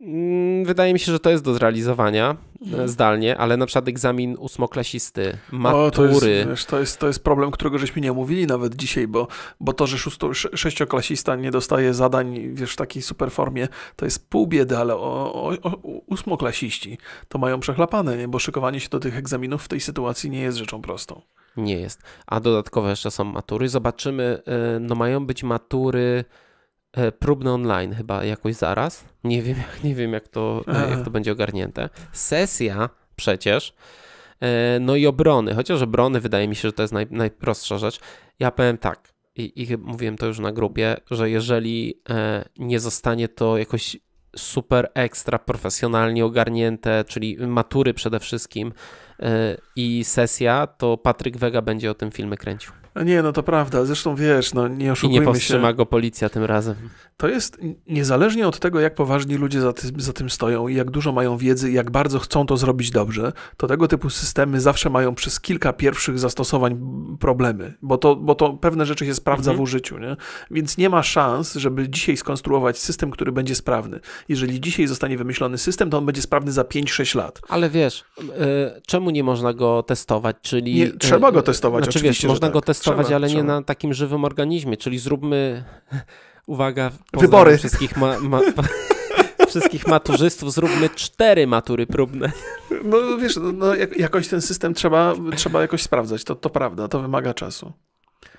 Mm, wydaje mi się, że to jest do zrealizowania Mhm. zdalnie, ale na przykład egzamin ósmoklasisty, matury. O, to, jest, to, jest, to jest problem, którego żeśmy nie omówili nawet dzisiaj, bo, bo to, że szóstu sześcioklasista nie dostaje zadań wiesz, w takiej super formie, to jest pół biedy, ale o, o, o, ósmoklasiści to mają przechlapane, nie? bo szykowanie się do tych egzaminów w tej sytuacji nie jest rzeczą prostą. Nie jest. A dodatkowe jeszcze są matury. Zobaczymy, y, no mają być matury E, próbny online chyba jakoś zaraz. Nie wiem, nie wiem jak, to, jak to będzie ogarnięte. Sesja przecież. E, no i obrony, chociaż obrony wydaje mi się, że to jest naj, najprostsza rzecz. Ja powiem tak, i, i mówiłem to już na grupie, że jeżeli e, nie zostanie to jakoś super ekstra profesjonalnie ogarnięte, czyli matury przede wszystkim i sesja, to Patryk Wega będzie o tym filmy kręcił nie, no to prawda. Zresztą wiesz, no nie oszukujmy się. I nie powstrzyma się. go policja tym razem. To jest niezależnie od tego, jak poważni ludzie za tym, za tym stoją i jak dużo mają wiedzy i jak bardzo chcą to zrobić dobrze, to tego typu systemy zawsze mają przez kilka pierwszych zastosowań problemy, bo to, bo to pewne rzeczy się sprawdza mhm. w użyciu, nie? Więc nie ma szans, żeby dzisiaj skonstruować system, który będzie sprawny. Jeżeli dzisiaj zostanie wymyślony system, to on będzie sprawny za 5-6 lat. Ale wiesz, y, czemu nie można go testować, czyli... Nie, trzeba y, go testować, znaczy, oczywiście. Wiesz, można tak. go testować powstawać, trzeba, ale trzeba. nie na takim żywym organizmie, czyli zróbmy, uwaga, wybory wszystkich ma, ma, wszystkich maturzystów zróbmy cztery matury próbne. No wiesz, no, no jakoś ten system trzeba, trzeba jakoś sprawdzać, to, to prawda, to wymaga czasu.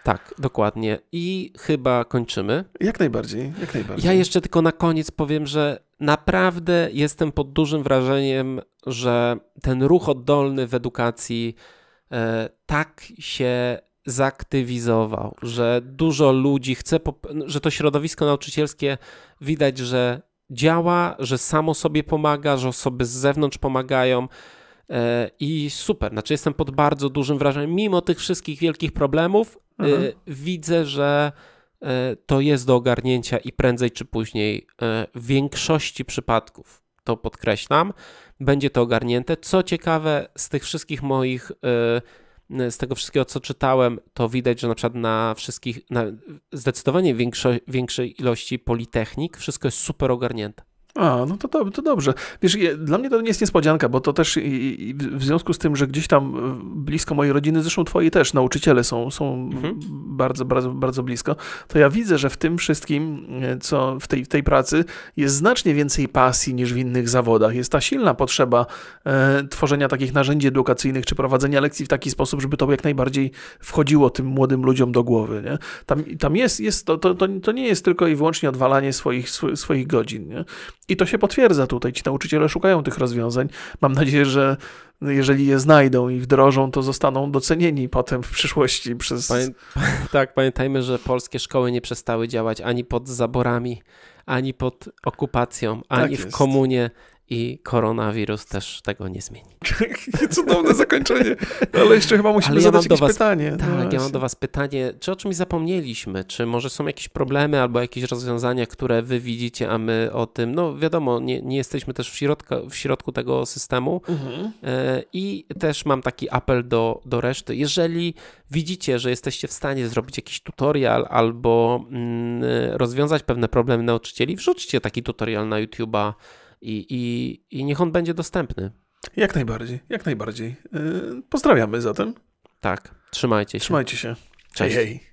Tak, dokładnie. I chyba kończymy. Jak najbardziej, jak najbardziej. Ja jeszcze tylko na koniec powiem, że naprawdę jestem pod dużym wrażeniem, że ten ruch oddolny w edukacji e, tak się zaktywizował, że dużo ludzi chce, że to środowisko nauczycielskie widać, że działa, że samo sobie pomaga, że osoby z zewnątrz pomagają. E, I super, znaczy jestem pod bardzo dużym wrażeniem, mimo tych wszystkich wielkich problemów, e, mhm. widzę, że e, to jest do ogarnięcia i prędzej czy później w większości przypadków, to podkreślam, będzie to ogarnięte. Co ciekawe, z tych wszystkich moich Y, z tego wszystkiego, co czytałem, to widać, że na przykład na wszystkich, na zdecydowanie większo, większej ilości politechnik wszystko jest super ogarnięte. A, no to, to dobrze. Wiesz, dla mnie to nie jest niespodzianka, bo to też i, i w związku z tym, że gdzieś tam e, blisko mojej rodziny, zresztą twoi też, nauczyciele są, są mhm. bardzo, bardzo, bardzo blisko, to ja widzę, że w tym wszystkim, e, co w tej, w tej pracy jest znacznie więcej pasji niż w innych zawodach. Jest ta silna potrzeba e, tworzenia takich narzędzi edukacyjnych, czy prowadzenia lekcji w taki sposób, żeby to jak najbardziej wchodziło tym młodym ludziom do głowy. Nie? Tam, tam jest, jest to, to, to, to nie jest tylko i wyłącznie odwalanie swoich, sw swoich godzin. Nie? I to się potwierdza tutaj. Ci nauczyciele szukają tych rozwiązań. Mam nadzieję, że jeżeli je znajdą i wdrożą, to zostaną docenieni potem w przyszłości przez. Pamię... Tak, pamiętajmy, że polskie szkoły nie przestały działać ani pod zaborami, ani pod okupacją, ani tak w komunie i koronawirus też tego nie zmieni. Cudowne zakończenie, ale jeszcze chyba musimy ja zadać jakieś was, pytanie. Tak, no ja mam do was pytanie, czy o czymś zapomnieliśmy, czy może są jakieś problemy albo jakieś rozwiązania, które wy widzicie, a my o tym, no wiadomo, nie, nie jesteśmy też w, środka, w środku tego systemu mhm. E, i też mam taki apel do, do reszty. Jeżeli widzicie, że jesteście w stanie zrobić jakiś tutorial albo mm, rozwiązać pewne problemy nauczycieli, wrzućcie taki tutorial na YouTube'a i, i, i niech on będzie dostępny. Jak najbardziej, jak najbardziej. Y, pozdrawiamy zatem. Tak, trzymajcie się. Trzymajcie się. Cześć. Hej, hej.